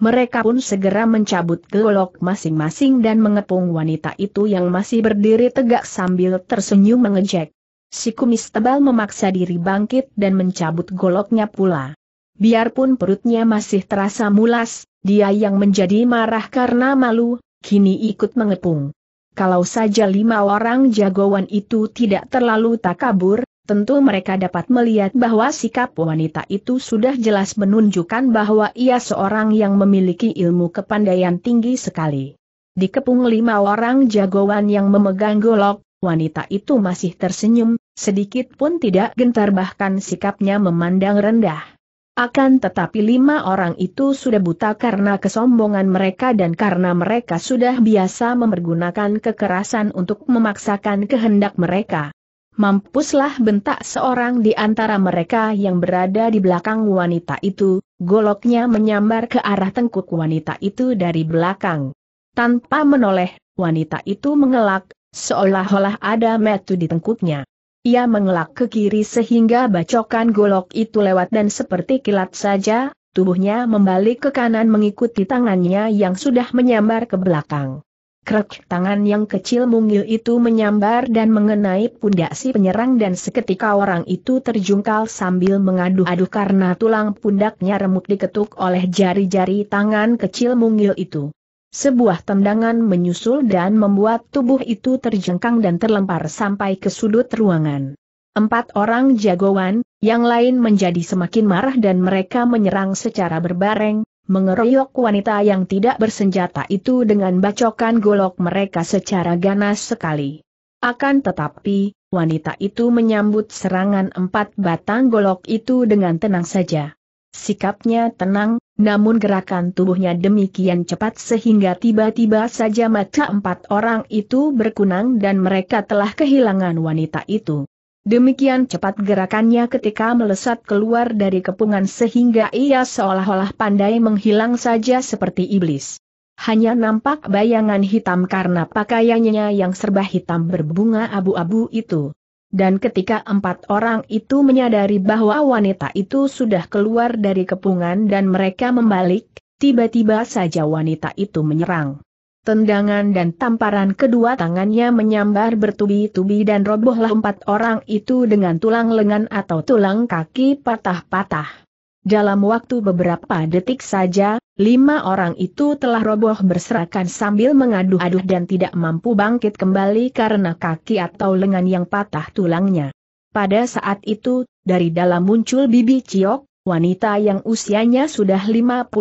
Mereka pun segera mencabut golok masing-masing dan mengepung wanita itu yang masih berdiri tegak sambil tersenyum mengejek. Si kumis tebal memaksa diri bangkit dan mencabut goloknya pula. Biarpun perutnya masih terasa mulas, dia yang menjadi marah karena malu, kini ikut mengepung. Kalau saja lima orang jagoan itu tidak terlalu takabur, tentu mereka dapat melihat bahwa sikap wanita itu sudah jelas menunjukkan bahwa ia seorang yang memiliki ilmu kepandaian tinggi sekali. Dikepung lima orang jagoan yang memegang golok, wanita itu masih tersenyum, sedikit pun tidak gentar bahkan sikapnya memandang rendah. Akan tetapi lima orang itu sudah buta karena kesombongan mereka dan karena mereka sudah biasa mempergunakan kekerasan untuk memaksakan kehendak mereka. Mampuslah bentak seorang di antara mereka yang berada di belakang wanita itu, goloknya menyambar ke arah tengkuk wanita itu dari belakang. Tanpa menoleh, wanita itu mengelak, seolah-olah ada metu di tengkuknya. Ia mengelak ke kiri sehingga bacokan golok itu lewat dan seperti kilat saja, tubuhnya membalik ke kanan mengikuti tangannya yang sudah menyambar ke belakang. Krek tangan yang kecil mungil itu menyambar dan mengenai pundak si penyerang dan seketika orang itu terjungkal sambil mengadu-adu karena tulang pundaknya remuk diketuk oleh jari-jari tangan kecil mungil itu. Sebuah tendangan menyusul dan membuat tubuh itu terjengkang dan terlempar sampai ke sudut ruangan. Empat orang jagoan, yang lain menjadi semakin marah dan mereka menyerang secara berbareng, mengeroyok wanita yang tidak bersenjata itu dengan bacokan golok mereka secara ganas sekali. Akan tetapi, wanita itu menyambut serangan empat batang golok itu dengan tenang saja. Sikapnya tenang, namun gerakan tubuhnya demikian cepat sehingga tiba-tiba saja mata empat orang itu berkunang dan mereka telah kehilangan wanita itu. Demikian cepat gerakannya ketika melesat keluar dari kepungan sehingga ia seolah-olah pandai menghilang saja seperti iblis. Hanya nampak bayangan hitam karena pakaiannya yang serba hitam berbunga abu-abu itu. Dan ketika empat orang itu menyadari bahwa wanita itu sudah keluar dari kepungan dan mereka membalik, tiba-tiba saja wanita itu menyerang. Tendangan dan tamparan kedua tangannya menyambar bertubi-tubi dan robohlah empat orang itu dengan tulang lengan atau tulang kaki patah-patah. Dalam waktu beberapa detik saja, lima orang itu telah roboh berserakan sambil mengaduh-aduh dan tidak mampu bangkit kembali karena kaki atau lengan yang patah tulangnya. Pada saat itu, dari dalam muncul Bibi Ciok, wanita yang usianya sudah 55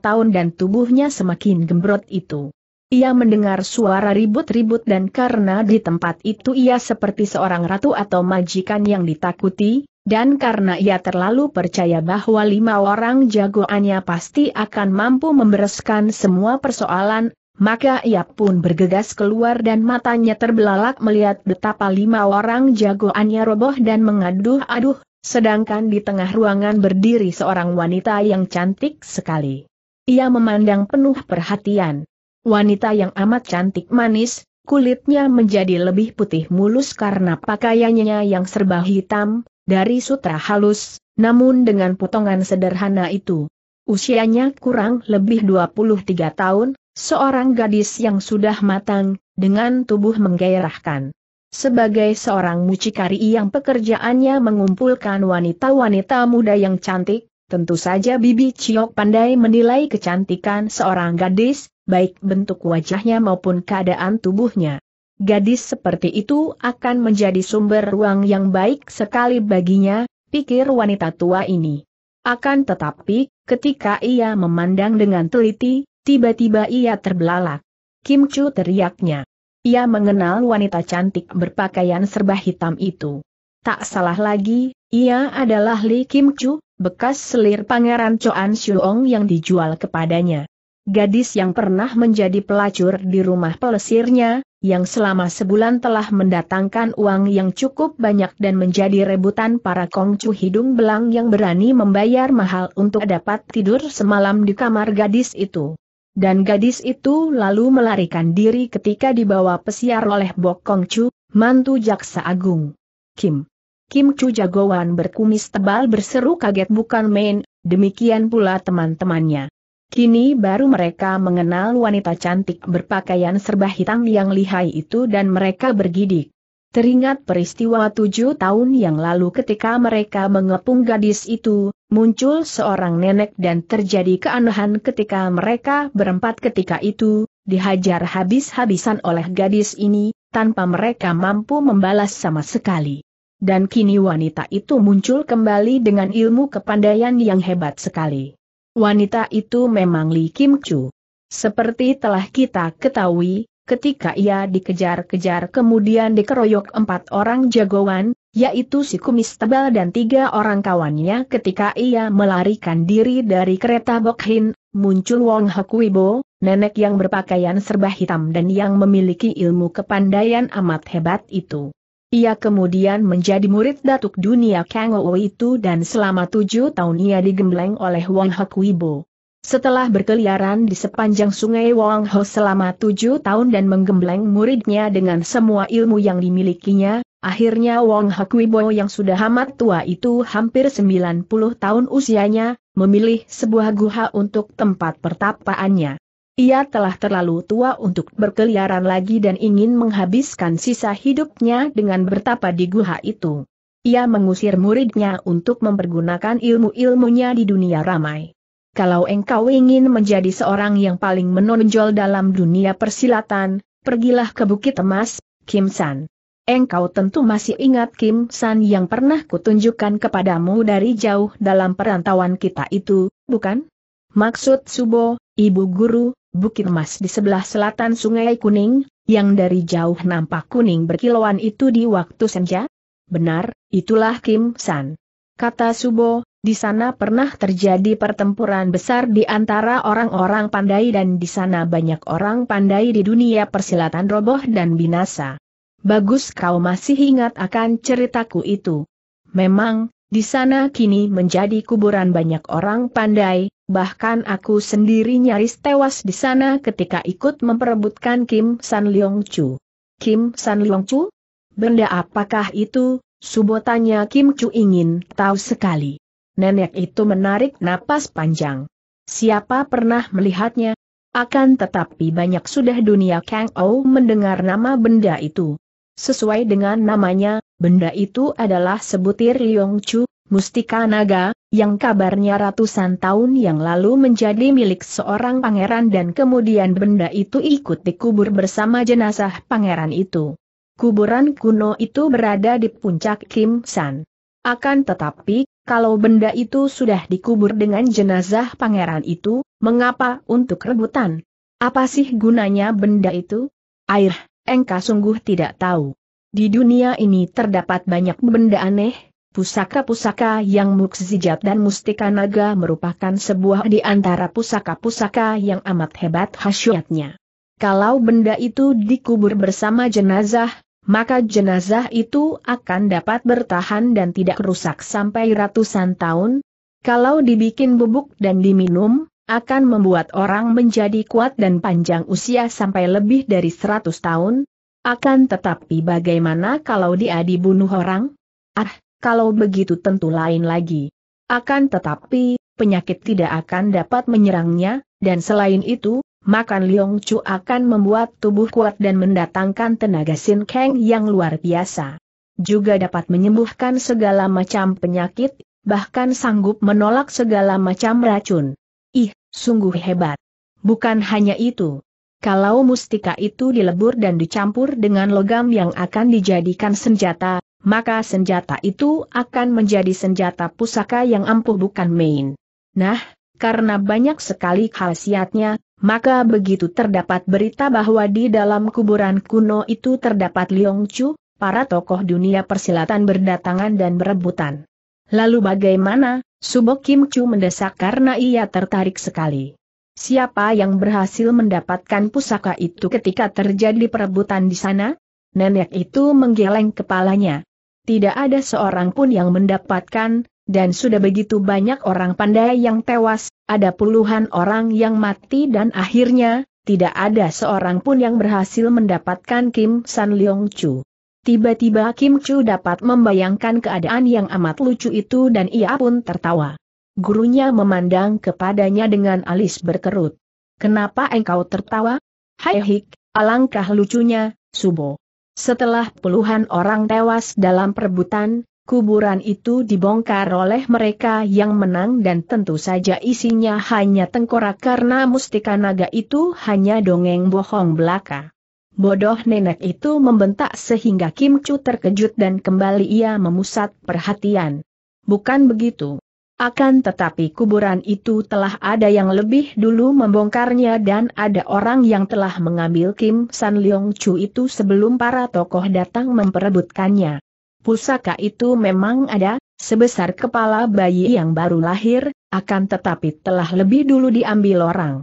tahun dan tubuhnya semakin gembrot itu. Ia mendengar suara ribut-ribut dan karena di tempat itu ia seperti seorang ratu atau majikan yang ditakuti, dan karena ia terlalu percaya bahwa lima orang jagoannya pasti akan mampu membereskan semua persoalan, maka ia pun bergegas keluar dan matanya terbelalak melihat betapa lima orang jagoannya roboh dan mengaduh-aduh, sedangkan di tengah ruangan berdiri seorang wanita yang cantik sekali. Ia memandang penuh perhatian. Wanita yang amat cantik manis, kulitnya menjadi lebih putih mulus karena pakaiannya yang serba hitam, dari sutra halus, namun dengan potongan sederhana itu. Usianya kurang lebih 23 tahun, seorang gadis yang sudah matang, dengan tubuh menggairahkan. Sebagai seorang mucikari yang pekerjaannya mengumpulkan wanita-wanita muda yang cantik, tentu saja Bibi Ciok pandai menilai kecantikan seorang gadis, baik bentuk wajahnya maupun keadaan tubuhnya gadis seperti itu akan menjadi sumber ruang yang baik sekali baginya, pikir wanita tua ini. Akan tetapi, ketika ia memandang dengan teliti, tiba-tiba ia terbelalak. Kim Chu teriaknya. Ia mengenal wanita cantik berpakaian serba hitam itu. Tak salah lagi, ia adalah Li Kim Chu, bekas selir pangeran Choan Xiong yang dijual kepadanya gadis yang pernah menjadi pelacur di rumah pelesirnya, yang selama sebulan telah mendatangkan uang yang cukup banyak dan menjadi rebutan para kongcu hidung belang yang berani membayar mahal untuk dapat tidur semalam di kamar gadis itu. Dan gadis itu lalu melarikan diri ketika dibawa pesiar oleh Bok Kongcu, mantu Jaksa Agung. Kim. Kim Chu jagoan berkumis tebal berseru kaget bukan main, demikian pula teman-temannya. Kini baru mereka mengenal wanita cantik berpakaian serba hitam yang lihai itu dan mereka bergidik. Teringat peristiwa tujuh tahun yang lalu ketika mereka mengepung gadis itu, muncul seorang nenek dan terjadi keanehan ketika mereka berempat ketika itu, dihajar habis-habisan oleh gadis ini, tanpa mereka mampu membalas sama sekali. Dan kini wanita itu muncul kembali dengan ilmu kepandaian yang hebat sekali. Wanita itu memang Li Kim Chu. Seperti telah kita ketahui, ketika ia dikejar-kejar kemudian dikeroyok empat orang jagoan, yaitu si kumis tebal dan tiga orang kawannya ketika ia melarikan diri dari kereta Bokhin, muncul Wong Hekwibo, nenek yang berpakaian serba hitam dan yang memiliki ilmu kepandaian amat hebat itu. Ia kemudian menjadi murid Datuk Dunia Kang itu dan selama tujuh tahun ia digembleng oleh Wang Hak Wibo. Setelah berkeliaran di sepanjang sungai Wang Ho selama tujuh tahun dan menggembleng muridnya dengan semua ilmu yang dimilikinya, akhirnya Wang Hak Wibo yang sudah amat tua itu hampir 90 tahun usianya, memilih sebuah guha untuk tempat pertapaannya. Ia telah terlalu tua untuk berkeliaran lagi dan ingin menghabiskan sisa hidupnya dengan bertapa di guha itu. Ia mengusir muridnya untuk mempergunakan ilmu-ilmunya di dunia ramai. Kalau engkau ingin menjadi seorang yang paling menonjol dalam dunia persilatan, pergilah ke Bukit Emas, Kim San. Engkau tentu masih ingat Kim San yang pernah kutunjukkan kepadamu dari jauh dalam perantauan kita itu, bukan? Maksud Subo, ibu guru, Bukit Emas di sebelah selatan Sungai Kuning, yang dari jauh nampak kuning berkilauan itu di waktu senja? Benar, itulah Kim San. Kata Subo, di sana pernah terjadi pertempuran besar di antara orang-orang pandai dan di sana banyak orang pandai di dunia persilatan roboh dan binasa. Bagus kau masih ingat akan ceritaku itu. Memang, di sana kini menjadi kuburan banyak orang pandai, bahkan aku sendiri nyaris tewas di sana ketika ikut memperebutkan Kim San Leong Chu. Kim San Leong Chu? Benda apakah itu? Subotanya Kim Chu ingin tahu sekali. Nenek itu menarik napas panjang. Siapa pernah melihatnya? Akan tetapi banyak sudah dunia Kang Ou mendengar nama benda itu. Sesuai dengan namanya, Benda itu adalah sebutir Yongchu, mustika naga, yang kabarnya ratusan tahun yang lalu menjadi milik seorang pangeran dan kemudian benda itu ikut dikubur bersama jenazah pangeran itu. Kuburan kuno itu berada di puncak Kim San. Akan tetapi, kalau benda itu sudah dikubur dengan jenazah pangeran itu, mengapa untuk rebutan? Apa sih gunanya benda itu? Air, engkau sungguh tidak tahu. Di dunia ini terdapat banyak benda aneh, pusaka-pusaka yang mukjizat dan mustika naga merupakan sebuah di antara pusaka-pusaka yang amat hebat khasiatnya. Kalau benda itu dikubur bersama jenazah, maka jenazah itu akan dapat bertahan dan tidak rusak sampai ratusan tahun. Kalau dibikin bubuk dan diminum, akan membuat orang menjadi kuat dan panjang usia sampai lebih dari seratus tahun, akan tetapi bagaimana kalau dia dibunuh orang? Ah, kalau begitu tentu lain lagi. Akan tetapi, penyakit tidak akan dapat menyerangnya, dan selain itu, makan Liong Chu akan membuat tubuh kuat dan mendatangkan tenaga Sin Kang yang luar biasa. Juga dapat menyembuhkan segala macam penyakit, bahkan sanggup menolak segala macam racun. Ih, sungguh hebat. Bukan hanya itu, kalau mustika itu dilebur dan dicampur dengan logam yang akan dijadikan senjata, maka senjata itu akan menjadi senjata pusaka yang ampuh bukan main. Nah, karena banyak sekali khasiatnya, maka begitu terdapat berita bahwa di dalam kuburan kuno itu terdapat Liong Chu, para tokoh dunia persilatan berdatangan dan berebutan. Lalu bagaimana? Subok Kim Chu mendesak karena ia tertarik sekali. Siapa yang berhasil mendapatkan pusaka itu ketika terjadi perebutan di sana? Nenek itu menggeleng kepalanya. Tidak ada seorang pun yang mendapatkan, dan sudah begitu banyak orang pandai yang tewas, ada puluhan orang yang mati dan akhirnya, tidak ada seorang pun yang berhasil mendapatkan Kim San Leong Chu. Tiba-tiba Kim Chu dapat membayangkan keadaan yang amat lucu itu dan ia pun tertawa. Gurunya memandang kepadanya dengan alis berkerut. Kenapa engkau tertawa? Hai hik, alangkah lucunya, Subo. Setelah puluhan orang tewas dalam perebutan, kuburan itu dibongkar oleh mereka yang menang dan tentu saja isinya hanya tengkorak karena mustika naga itu hanya dongeng bohong belaka. Bodoh nenek itu membentak sehingga Kim Chu terkejut dan kembali ia memusat perhatian. Bukan begitu. Akan tetapi kuburan itu telah ada yang lebih dulu membongkarnya dan ada orang yang telah mengambil Kim San Leong Chu itu sebelum para tokoh datang memperebutkannya. Pusaka itu memang ada, sebesar kepala bayi yang baru lahir, akan tetapi telah lebih dulu diambil orang.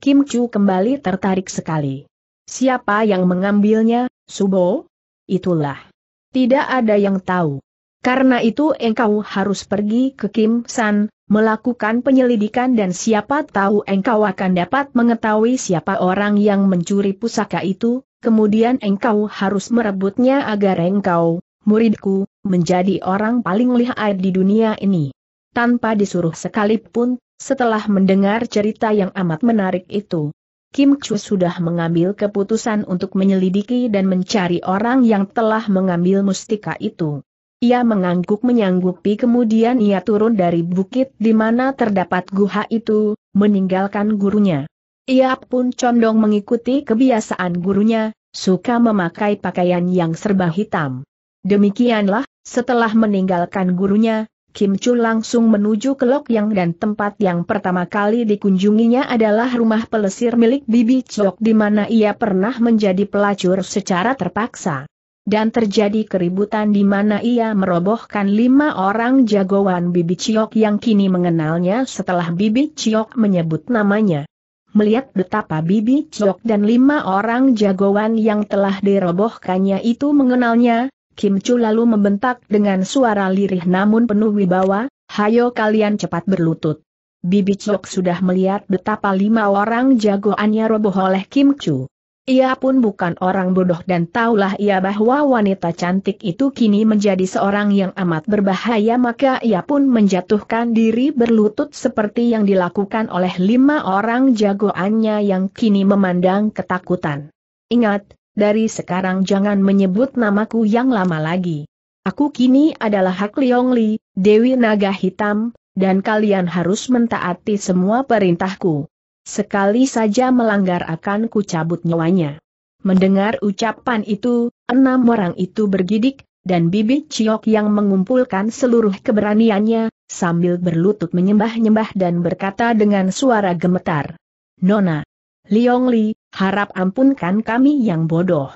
Kim Chu kembali tertarik sekali. Siapa yang mengambilnya, Subo? Itulah. Tidak ada yang tahu. Karena itu engkau harus pergi ke Kim San, melakukan penyelidikan dan siapa tahu engkau akan dapat mengetahui siapa orang yang mencuri pusaka itu, kemudian engkau harus merebutnya agar engkau, muridku, menjadi orang paling lihai di dunia ini. Tanpa disuruh sekalipun, setelah mendengar cerita yang amat menarik itu. Kim Chu sudah mengambil keputusan untuk menyelidiki dan mencari orang yang telah mengambil mustika itu. Ia mengangguk menyanggupi kemudian ia turun dari bukit di mana terdapat guha itu, meninggalkan gurunya. Ia pun condong mengikuti kebiasaan gurunya, suka memakai pakaian yang serba hitam. Demikianlah, setelah meninggalkan gurunya, Kim Chu langsung menuju ke Lok Yang dan tempat yang pertama kali dikunjunginya adalah rumah pelesir milik Bibi Chok di mana ia pernah menjadi pelacur secara terpaksa dan terjadi keributan di mana ia merobohkan lima orang jagoan Bibi Ciok yang kini mengenalnya setelah Bibi Ciok menyebut namanya. Melihat betapa Bibi Ciok dan lima orang jagoan yang telah dirobohkannya itu mengenalnya, Kim Chu lalu membentak dengan suara lirih namun penuh wibawa, hayo kalian cepat berlutut. Bibi Ciok sudah melihat betapa lima orang jagoannya roboh oleh Kim Chu. Ia pun bukan orang bodoh dan taulah ia bahwa wanita cantik itu kini menjadi seorang yang amat berbahaya maka ia pun menjatuhkan diri berlutut seperti yang dilakukan oleh lima orang jagoannya yang kini memandang ketakutan. Ingat, dari sekarang jangan menyebut namaku yang lama lagi. Aku kini adalah Hak Leong Li, Dewi Naga Hitam, dan kalian harus mentaati semua perintahku. Sekali saja melanggar akan kucabut nyawanya. Mendengar ucapan itu, enam orang itu bergidik, dan bibi ciok yang mengumpulkan seluruh keberaniannya, sambil berlutut menyembah-nyembah dan berkata dengan suara gemetar. Nona, Liong Li, harap ampunkan kami yang bodoh.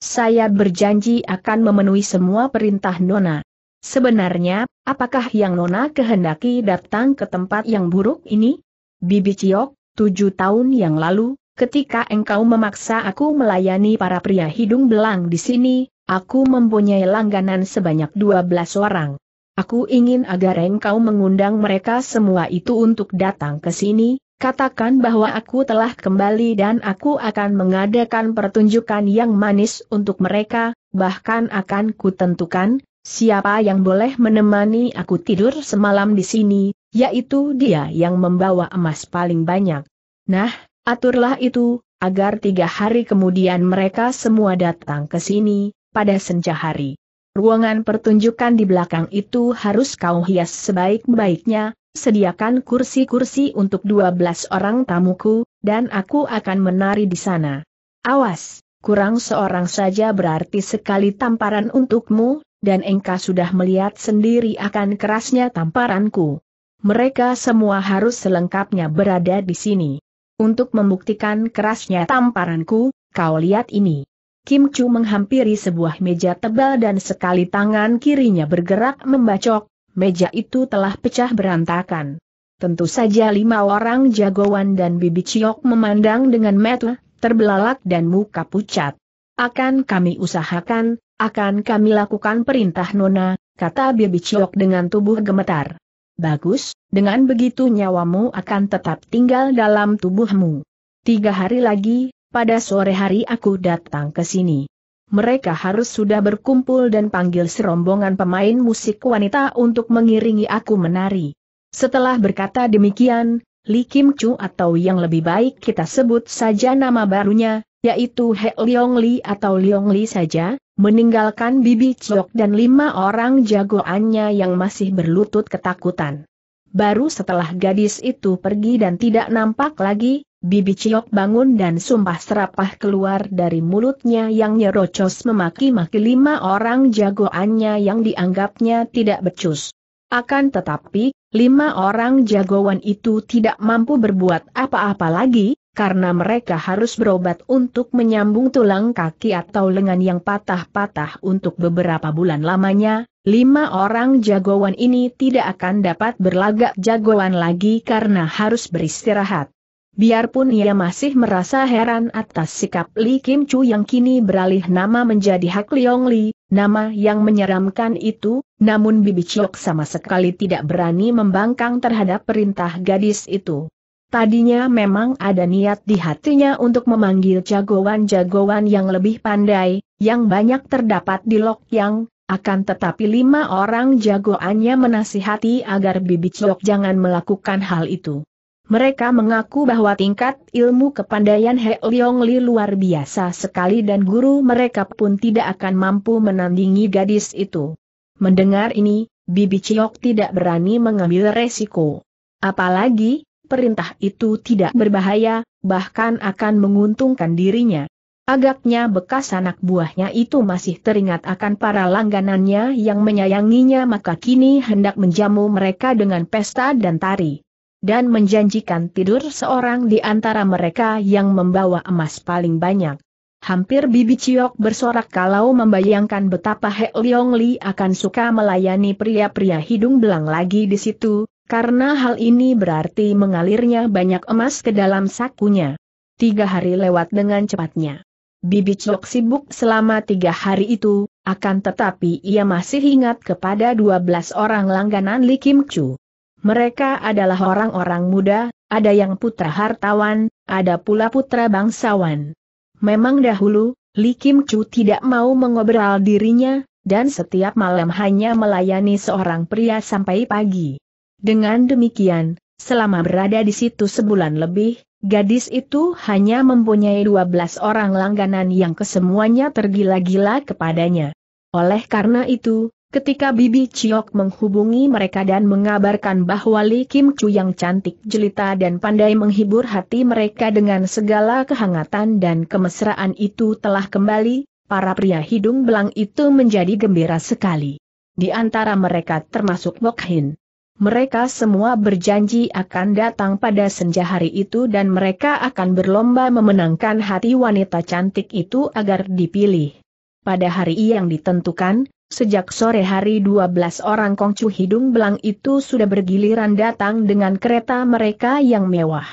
Saya berjanji akan memenuhi semua perintah Nona. Sebenarnya, apakah yang Nona kehendaki datang ke tempat yang buruk ini? Bibi Ciok, Tujuh tahun yang lalu, ketika engkau memaksa aku melayani para pria hidung belang di sini, aku mempunyai langganan sebanyak dua belas orang. Aku ingin agar engkau mengundang mereka semua itu untuk datang ke sini, katakan bahwa aku telah kembali dan aku akan mengadakan pertunjukan yang manis untuk mereka, bahkan akan kutentukan, siapa yang boleh menemani aku tidur semalam di sini, yaitu dia yang membawa emas paling banyak. Nah, aturlah itu, agar tiga hari kemudian mereka semua datang ke sini, pada senja hari. Ruangan pertunjukan di belakang itu harus kau hias sebaik-baiknya, sediakan kursi-kursi untuk dua belas orang tamuku, dan aku akan menari di sana. Awas, kurang seorang saja berarti sekali tamparan untukmu, dan engkau sudah melihat sendiri akan kerasnya tamparanku mereka semua harus selengkapnya berada di sini. Untuk membuktikan kerasnya tamparanku, kau lihat ini. Kim Chu menghampiri sebuah meja tebal dan sekali tangan kirinya bergerak membacok, meja itu telah pecah berantakan. Tentu saja lima orang jagoan dan bibi ciok memandang dengan metu, terbelalak dan muka pucat. Akan kami usahakan, akan kami lakukan perintah Nona, kata bibi ciok dengan tubuh gemetar. Bagus, dengan begitu nyawamu akan tetap tinggal dalam tubuhmu. Tiga hari lagi, pada sore hari aku datang ke sini. Mereka harus sudah berkumpul dan panggil serombongan pemain musik wanita untuk mengiringi aku menari. Setelah berkata demikian, Li Kim Chu atau yang lebih baik kita sebut saja nama barunya, yaitu He Leong Li atau Leong Li saja, meninggalkan Bibi Chok dan lima orang jagoannya yang masih berlutut ketakutan. Baru setelah gadis itu pergi dan tidak nampak lagi, Bibi Ciok bangun dan sumpah serapah keluar dari mulutnya yang nyerocos memaki-maki lima orang jagoannya yang dianggapnya tidak becus. Akan tetapi, lima orang jagoan itu tidak mampu berbuat apa-apa lagi, karena mereka harus berobat untuk menyambung tulang kaki atau lengan yang patah-patah untuk beberapa bulan lamanya, lima orang jagoan ini tidak akan dapat berlagak jagoan lagi karena harus beristirahat. Biarpun ia masih merasa heran atas sikap Li Kim Chu yang kini beralih nama menjadi Hak Leong Li, nama yang menyeramkan itu, namun Bibi Chiok sama sekali tidak berani membangkang terhadap perintah gadis itu. Tadinya memang ada niat di hatinya untuk memanggil jagoan-jagoan yang lebih pandai, yang banyak terdapat di Lok Yang, akan tetapi lima orang jagoannya menasihati agar Bibi Chok jangan melakukan hal itu. Mereka mengaku bahwa tingkat ilmu kepandaian He Leong Li luar biasa sekali dan guru mereka pun tidak akan mampu menandingi gadis itu. Mendengar ini, Bibi Chok tidak berani mengambil resiko. Apalagi, perintah itu tidak berbahaya, bahkan akan menguntungkan dirinya. Agaknya bekas anak buahnya itu masih teringat akan para langganannya yang menyayanginya maka kini hendak menjamu mereka dengan pesta dan tari. Dan menjanjikan tidur seorang di antara mereka yang membawa emas paling banyak. Hampir Bibi Ciok bersorak kalau membayangkan betapa He Leong Li akan suka melayani pria-pria hidung belang lagi di situ, karena hal ini berarti mengalirnya banyak emas ke dalam sakunya. Tiga hari lewat dengan cepatnya. Bibi Cok sibuk selama tiga hari itu, akan tetapi ia masih ingat kepada dua belas orang langganan Li Kim Chu. Mereka adalah orang-orang muda, ada yang putra hartawan, ada pula putra bangsawan. Memang dahulu, Li Kim Chu tidak mau mengobrol dirinya, dan setiap malam hanya melayani seorang pria sampai pagi. Dengan demikian, selama berada di situ sebulan lebih, gadis itu hanya mempunyai 12 orang langganan yang kesemuanya tergila-gila kepadanya. Oleh karena itu, Ketika Bibi Ciok menghubungi mereka dan mengabarkan bahwa Li Kim Chu yang cantik jelita dan pandai menghibur hati mereka dengan segala kehangatan dan kemesraan itu telah kembali, para pria hidung belang itu menjadi gembira sekali. Di antara mereka termasuk Bok Hin. Mereka semua berjanji akan datang pada senja hari itu dan mereka akan berlomba memenangkan hati wanita cantik itu agar dipilih. Pada hari yang ditentukan, sejak sore hari 12 orang kongcu hidung belang itu sudah bergiliran datang dengan kereta mereka yang mewah.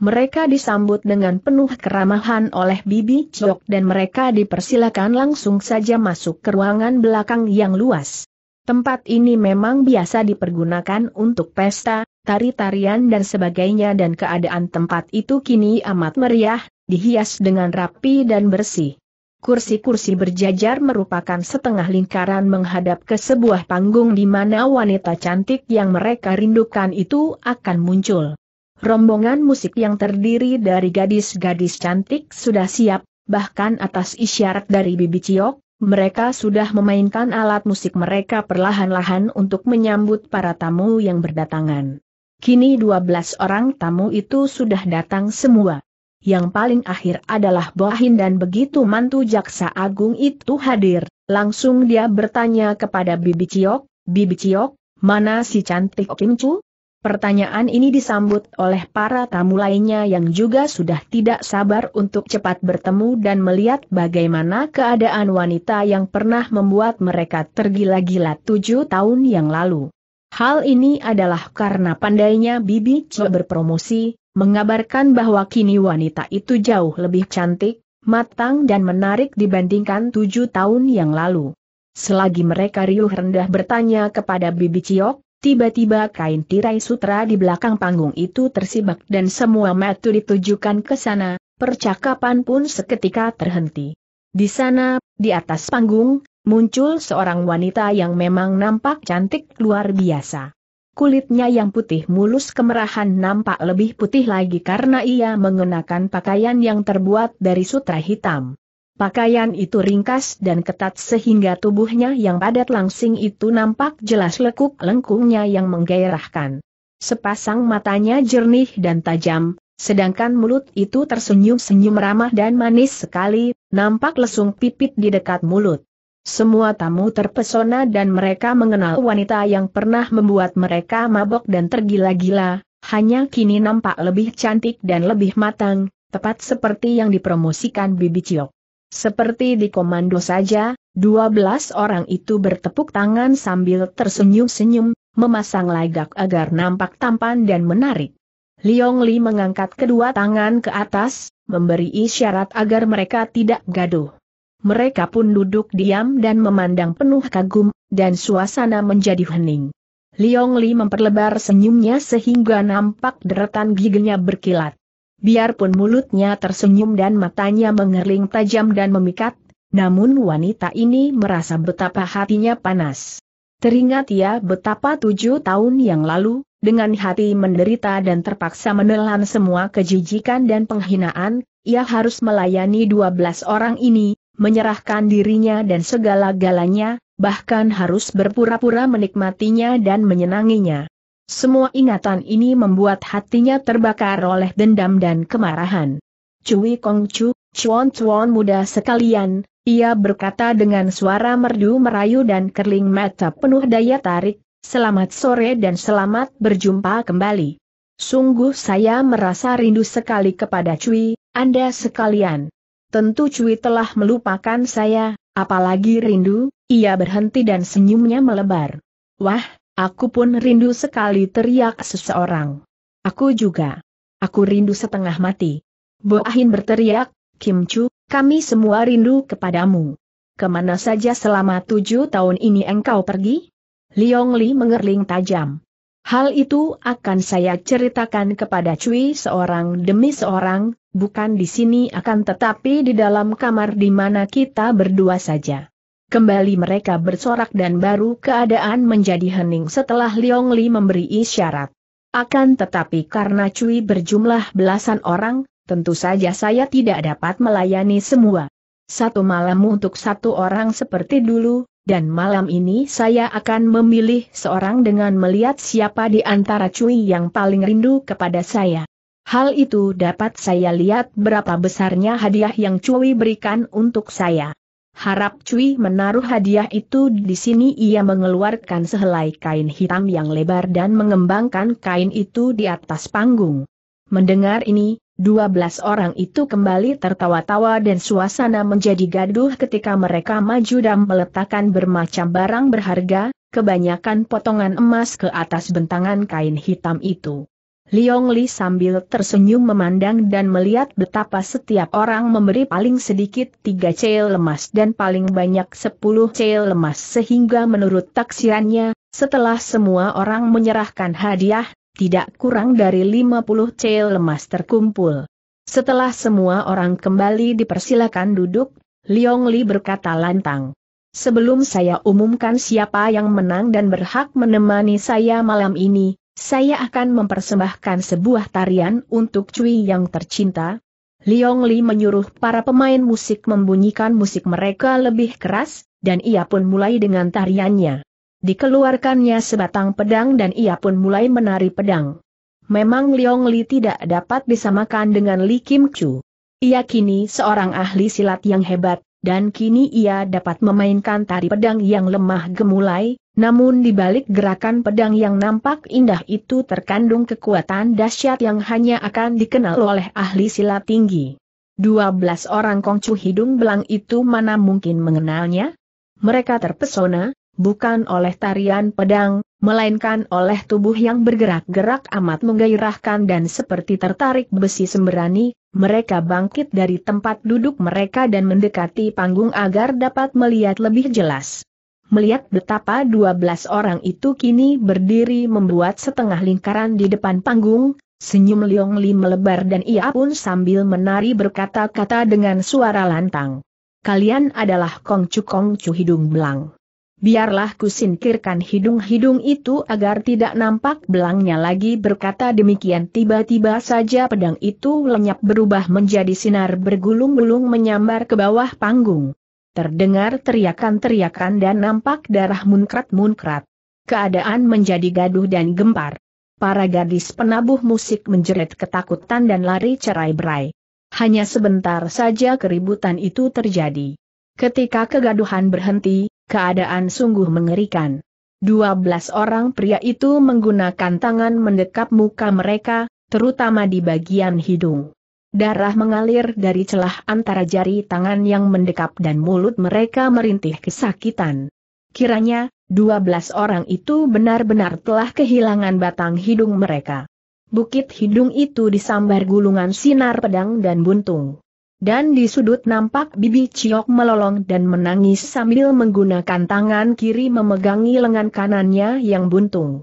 Mereka disambut dengan penuh keramahan oleh Bibi Chok dan mereka dipersilakan langsung saja masuk ke ruangan belakang yang luas. Tempat ini memang biasa dipergunakan untuk pesta, tari-tarian dan sebagainya dan keadaan tempat itu kini amat meriah, dihias dengan rapi dan bersih. Kursi-kursi berjajar merupakan setengah lingkaran menghadap ke sebuah panggung di mana wanita cantik yang mereka rindukan itu akan muncul. Rombongan musik yang terdiri dari gadis-gadis cantik sudah siap, bahkan atas isyarat dari Bibi Ciok, mereka sudah memainkan alat musik mereka perlahan-lahan untuk menyambut para tamu yang berdatangan. Kini 12 orang tamu itu sudah datang semua. Yang paling akhir adalah Bohin dan begitu mantu Jaksa Agung itu hadir, langsung dia bertanya kepada Bibi Ciok, Bibi Ciok, mana si cantik Kim Chu? Pertanyaan ini disambut oleh para tamu lainnya yang juga sudah tidak sabar untuk cepat bertemu dan melihat bagaimana keadaan wanita yang pernah membuat mereka tergila-gila tujuh tahun yang lalu. Hal ini adalah karena pandainya Bibi Cho berpromosi, mengabarkan bahwa kini wanita itu jauh lebih cantik, matang dan menarik dibandingkan tujuh tahun yang lalu. Selagi mereka riuh rendah bertanya kepada Bibi Ciok, Tiba-tiba kain tirai sutra di belakang panggung itu tersibak dan semua mata ditujukan ke sana, percakapan pun seketika terhenti. Di sana, di atas panggung, muncul seorang wanita yang memang nampak cantik luar biasa. Kulitnya yang putih mulus kemerahan nampak lebih putih lagi karena ia mengenakan pakaian yang terbuat dari sutra hitam. Pakaian itu ringkas dan ketat sehingga tubuhnya yang padat langsing itu nampak jelas lekuk lengkungnya yang menggairahkan. Sepasang matanya jernih dan tajam, sedangkan mulut itu tersenyum-senyum ramah dan manis sekali, nampak lesung pipit di dekat mulut. Semua tamu terpesona dan mereka mengenal wanita yang pernah membuat mereka mabok dan tergila-gila, hanya kini nampak lebih cantik dan lebih matang, tepat seperti yang dipromosikan Bibi Ciok. Seperti di komando saja, dua belas orang itu bertepuk tangan sambil tersenyum-senyum, memasang lagak agar nampak tampan dan menarik. Liong Li mengangkat kedua tangan ke atas, memberi isyarat agar mereka tidak gaduh. Mereka pun duduk diam dan memandang penuh kagum, dan suasana menjadi hening. Liong Li memperlebar senyumnya sehingga nampak deretan giginya berkilat. Biarpun mulutnya tersenyum dan matanya mengering tajam dan memikat, namun wanita ini merasa betapa hatinya panas. Teringat ia ya betapa tujuh tahun yang lalu, dengan hati menderita dan terpaksa menelan semua kejijikan dan penghinaan, ia harus melayani dua belas orang ini, menyerahkan dirinya dan segala galanya, bahkan harus berpura-pura menikmatinya dan menyenanginya. Semua ingatan ini membuat hatinya terbakar oleh dendam dan kemarahan. Cui Kong Chu, Chuan Chuan muda sekalian, ia berkata dengan suara merdu merayu dan kerling mata penuh daya tarik, selamat sore dan selamat berjumpa kembali. Sungguh saya merasa rindu sekali kepada Cui, Anda sekalian. Tentu Cui telah melupakan saya, apalagi rindu, ia berhenti dan senyumnya melebar. Wah, Aku pun rindu sekali teriak seseorang. Aku juga. Aku rindu setengah mati. Bo Ahin berteriak, Kim Chu, kami semua rindu kepadamu. Kemana saja selama tujuh tahun ini engkau pergi? Liong Li mengerling tajam. Hal itu akan saya ceritakan kepada Cui seorang demi seorang, bukan di sini akan tetapi di dalam kamar di mana kita berdua saja kembali mereka bersorak dan baru keadaan menjadi hening setelah Liong Li memberi isyarat. Akan tetapi karena Cui berjumlah belasan orang, tentu saja saya tidak dapat melayani semua. Satu malam untuk satu orang seperti dulu, dan malam ini saya akan memilih seorang dengan melihat siapa di antara Cui yang paling rindu kepada saya. Hal itu dapat saya lihat berapa besarnya hadiah yang Cui berikan untuk saya. Harap Cui menaruh hadiah itu di sini ia mengeluarkan sehelai kain hitam yang lebar dan mengembangkan kain itu di atas panggung. Mendengar ini, dua belas orang itu kembali tertawa-tawa dan suasana menjadi gaduh ketika mereka maju dan meletakkan bermacam barang berharga, kebanyakan potongan emas ke atas bentangan kain hitam itu. Liong Li sambil tersenyum memandang dan melihat betapa setiap orang memberi paling sedikit 3 cel lemas dan paling banyak 10 cel lemas sehingga menurut taksirannya, setelah semua orang menyerahkan hadiah, tidak kurang dari 50 cel lemas terkumpul. Setelah semua orang kembali dipersilakan duduk, Liong Li berkata lantang. Sebelum saya umumkan siapa yang menang dan berhak menemani saya malam ini, saya akan mempersembahkan sebuah tarian untuk Cui yang tercinta. Liong Li menyuruh para pemain musik membunyikan musik mereka lebih keras, dan ia pun mulai dengan tariannya. Dikeluarkannya sebatang pedang dan ia pun mulai menari pedang. Memang Liong Li tidak dapat disamakan dengan Li Kim Chu. Ia kini seorang ahli silat yang hebat, dan kini ia dapat memainkan tari pedang yang lemah gemulai, namun di balik gerakan pedang yang nampak indah itu terkandung kekuatan dahsyat yang hanya akan dikenal oleh ahli silat tinggi. 12 orang kongcu hidung belang itu mana mungkin mengenalnya? Mereka terpesona, bukan oleh tarian pedang, melainkan oleh tubuh yang bergerak-gerak amat menggairahkan dan seperti tertarik besi sembrani. mereka bangkit dari tempat duduk mereka dan mendekati panggung agar dapat melihat lebih jelas. Melihat betapa 12 orang itu kini berdiri membuat setengah lingkaran di depan panggung, senyum Liong Li melebar dan ia pun sambil menari berkata-kata dengan suara lantang. Kalian adalah kongcu-kongcu hidung belang. Biarlah kusinkirkan hidung-hidung itu agar tidak nampak belangnya lagi berkata demikian tiba-tiba saja pedang itu lenyap berubah menjadi sinar bergulung-gulung menyambar ke bawah panggung. Terdengar teriakan-teriakan dan nampak darah munkrat-munkrat. Keadaan menjadi gaduh dan gempar. Para gadis penabuh musik menjerit ketakutan dan lari cerai-berai. Hanya sebentar saja keributan itu terjadi. Ketika kegaduhan berhenti, keadaan sungguh mengerikan. Dua belas orang pria itu menggunakan tangan mendekap muka mereka, terutama di bagian hidung. Darah mengalir dari celah antara jari tangan yang mendekap dan mulut mereka merintih kesakitan. Kiranya, dua belas orang itu benar-benar telah kehilangan batang hidung mereka. Bukit hidung itu disambar gulungan sinar pedang dan buntung. Dan di sudut nampak bibi Ciok melolong dan menangis sambil menggunakan tangan kiri memegangi lengan kanannya yang buntung.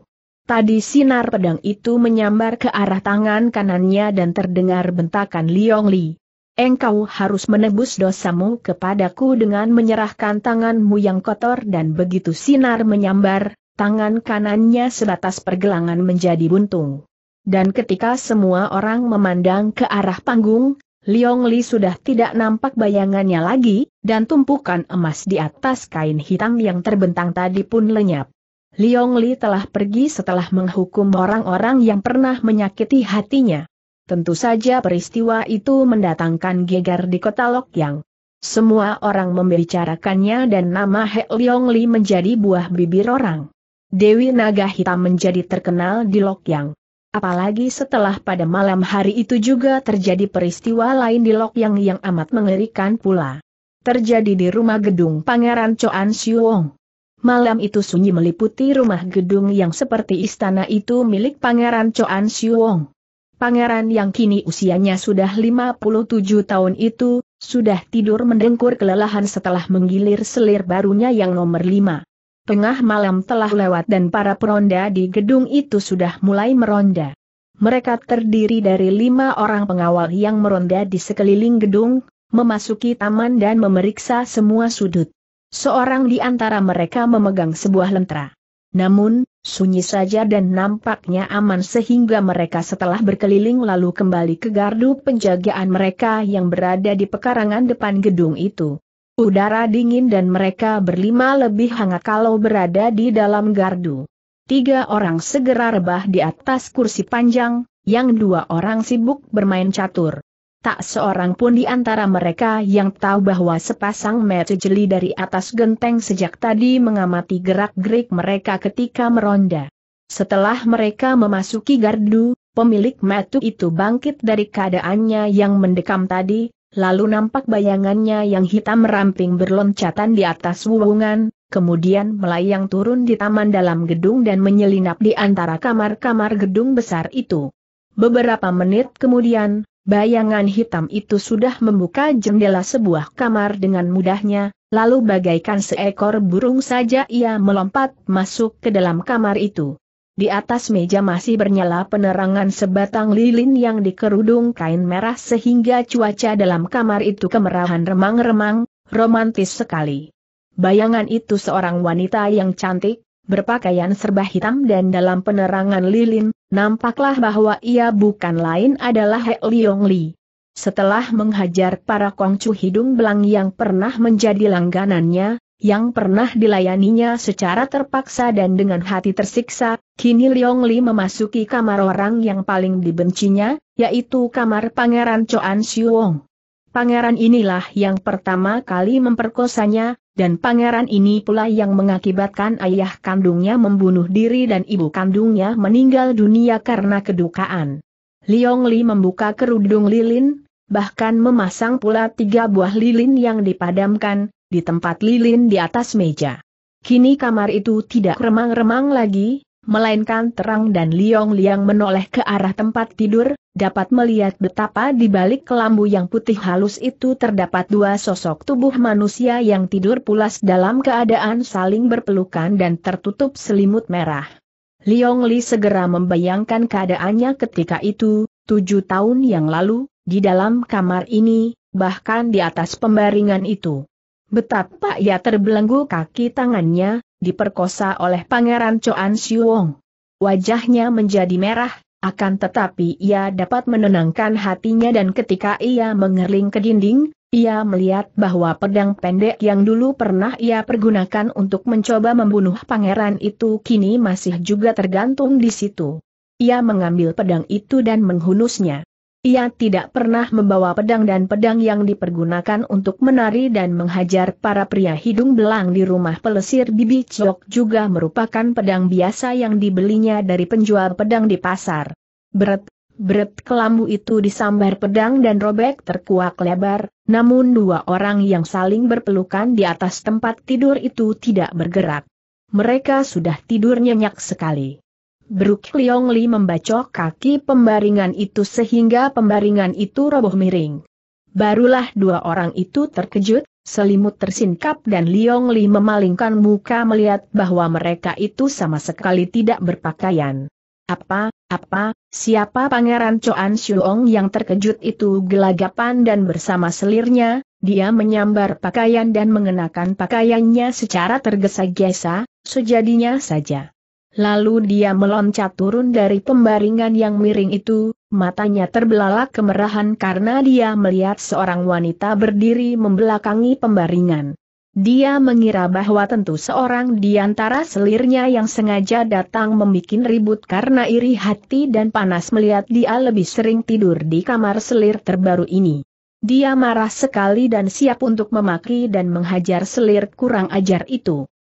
Tadi sinar pedang itu menyambar ke arah tangan kanannya dan terdengar bentakan Liong Li. Engkau harus menebus dosamu kepadaku dengan menyerahkan tanganmu yang kotor dan begitu sinar menyambar, tangan kanannya sebatas pergelangan menjadi buntung. Dan ketika semua orang memandang ke arah panggung, Liong Li sudah tidak nampak bayangannya lagi, dan tumpukan emas di atas kain hitam yang terbentang tadi pun lenyap. Liong Li telah pergi setelah menghukum orang-orang yang pernah menyakiti hatinya. Tentu saja peristiwa itu mendatangkan gegar di kota Lok Yang. Semua orang membicarakannya dan nama He Liong Li menjadi buah bibir orang. Dewi Naga Hitam menjadi terkenal di Lok Yang. Apalagi setelah pada malam hari itu juga terjadi peristiwa lain di Lok yang yang amat mengerikan pula. Terjadi di rumah gedung Pangeran Choan Siuong. Malam itu sunyi meliputi rumah gedung yang seperti istana itu milik Pangeran Choan Siuong. Pangeran yang kini usianya sudah 57 tahun itu, sudah tidur mendengkur kelelahan setelah menggilir selir barunya yang nomor 5. Tengah malam telah lewat dan para peronda di gedung itu sudah mulai meronda. Mereka terdiri dari lima orang pengawal yang meronda di sekeliling gedung, memasuki taman dan memeriksa semua sudut. Seorang di antara mereka memegang sebuah lentera. Namun, sunyi saja dan nampaknya aman sehingga mereka setelah berkeliling lalu kembali ke gardu penjagaan mereka yang berada di pekarangan depan gedung itu. Udara dingin dan mereka berlima lebih hangat kalau berada di dalam gardu. Tiga orang segera rebah di atas kursi panjang, yang dua orang sibuk bermain catur. Tak seorang pun di antara mereka yang tahu bahwa sepasang mata jeli dari atas genteng sejak tadi mengamati gerak-gerik mereka ketika meronda. Setelah mereka memasuki gardu, pemilik metu itu bangkit dari keadaannya yang mendekam tadi, lalu nampak bayangannya yang hitam ramping berloncatan di atas wuwungan, kemudian melayang turun di taman dalam gedung dan menyelinap di antara kamar-kamar gedung besar itu. Beberapa menit kemudian, Bayangan hitam itu sudah membuka jendela sebuah kamar dengan mudahnya, lalu bagaikan seekor burung saja ia melompat masuk ke dalam kamar itu. Di atas meja masih bernyala penerangan sebatang lilin yang dikerudung kain merah sehingga cuaca dalam kamar itu kemerahan remang-remang, romantis sekali. Bayangan itu seorang wanita yang cantik, berpakaian serba hitam dan dalam penerangan lilin, Nampaklah bahwa ia bukan lain adalah He Liong Li. Setelah menghajar para kongcu hidung belang yang pernah menjadi langganannya, yang pernah dilayaninya secara terpaksa dan dengan hati tersiksa, kini Liong Li memasuki kamar orang yang paling dibencinya, yaitu kamar Pangeran Choan Wong. Pangeran inilah yang pertama kali memperkosanya, dan pangeran ini pula yang mengakibatkan ayah kandungnya membunuh diri dan ibu kandungnya meninggal dunia karena kedukaan. Liong Li membuka kerudung lilin, bahkan memasang pula tiga buah lilin yang dipadamkan, di tempat lilin di atas meja. Kini kamar itu tidak remang-remang lagi, melainkan terang dan Liong Liang menoleh ke arah tempat tidur, dapat melihat betapa di balik kelambu yang putih halus itu terdapat dua sosok tubuh manusia yang tidur pulas dalam keadaan saling berpelukan dan tertutup selimut merah. Liong Li segera membayangkan keadaannya ketika itu, tujuh tahun yang lalu, di dalam kamar ini, bahkan di atas pembaringan itu. Betapa ia terbelenggu kaki tangannya, diperkosa oleh Pangeran Choan Siwong. Wajahnya menjadi merah, akan tetapi ia dapat menenangkan hatinya dan ketika ia mengerling ke dinding, ia melihat bahwa pedang pendek yang dulu pernah ia pergunakan untuk mencoba membunuh pangeran itu kini masih juga tergantung di situ. Ia mengambil pedang itu dan menghunusnya. Ia tidak pernah membawa pedang dan pedang yang dipergunakan untuk menari dan menghajar para pria hidung belang di rumah pelesir Bibi Chok juga merupakan pedang biasa yang dibelinya dari penjual pedang di pasar. Beret, beret kelambu itu disambar pedang dan robek terkuak lebar, namun dua orang yang saling berpelukan di atas tempat tidur itu tidak bergerak. Mereka sudah tidur nyenyak sekali. Bruk Leong Li membacok kaki pembaringan itu sehingga pembaringan itu roboh miring. Barulah dua orang itu terkejut, selimut tersingkap dan Leong Li memalingkan muka melihat bahwa mereka itu sama sekali tidak berpakaian. Apa, apa, siapa Pangeran Choan Xiong yang terkejut itu gelagapan dan bersama selirnya, dia menyambar pakaian dan mengenakan pakaiannya secara tergesa-gesa, sejadinya saja. Lalu dia meloncat turun dari pembaringan yang miring itu, matanya terbelalak kemerahan karena dia melihat seorang wanita berdiri membelakangi pembaringan. Dia mengira bahwa tentu seorang di antara selirnya yang sengaja datang membuat ribut karena iri hati dan panas melihat dia lebih sering tidur di kamar selir terbaru ini. Dia marah sekali dan siap untuk memaki dan menghajar selir kurang ajar itu.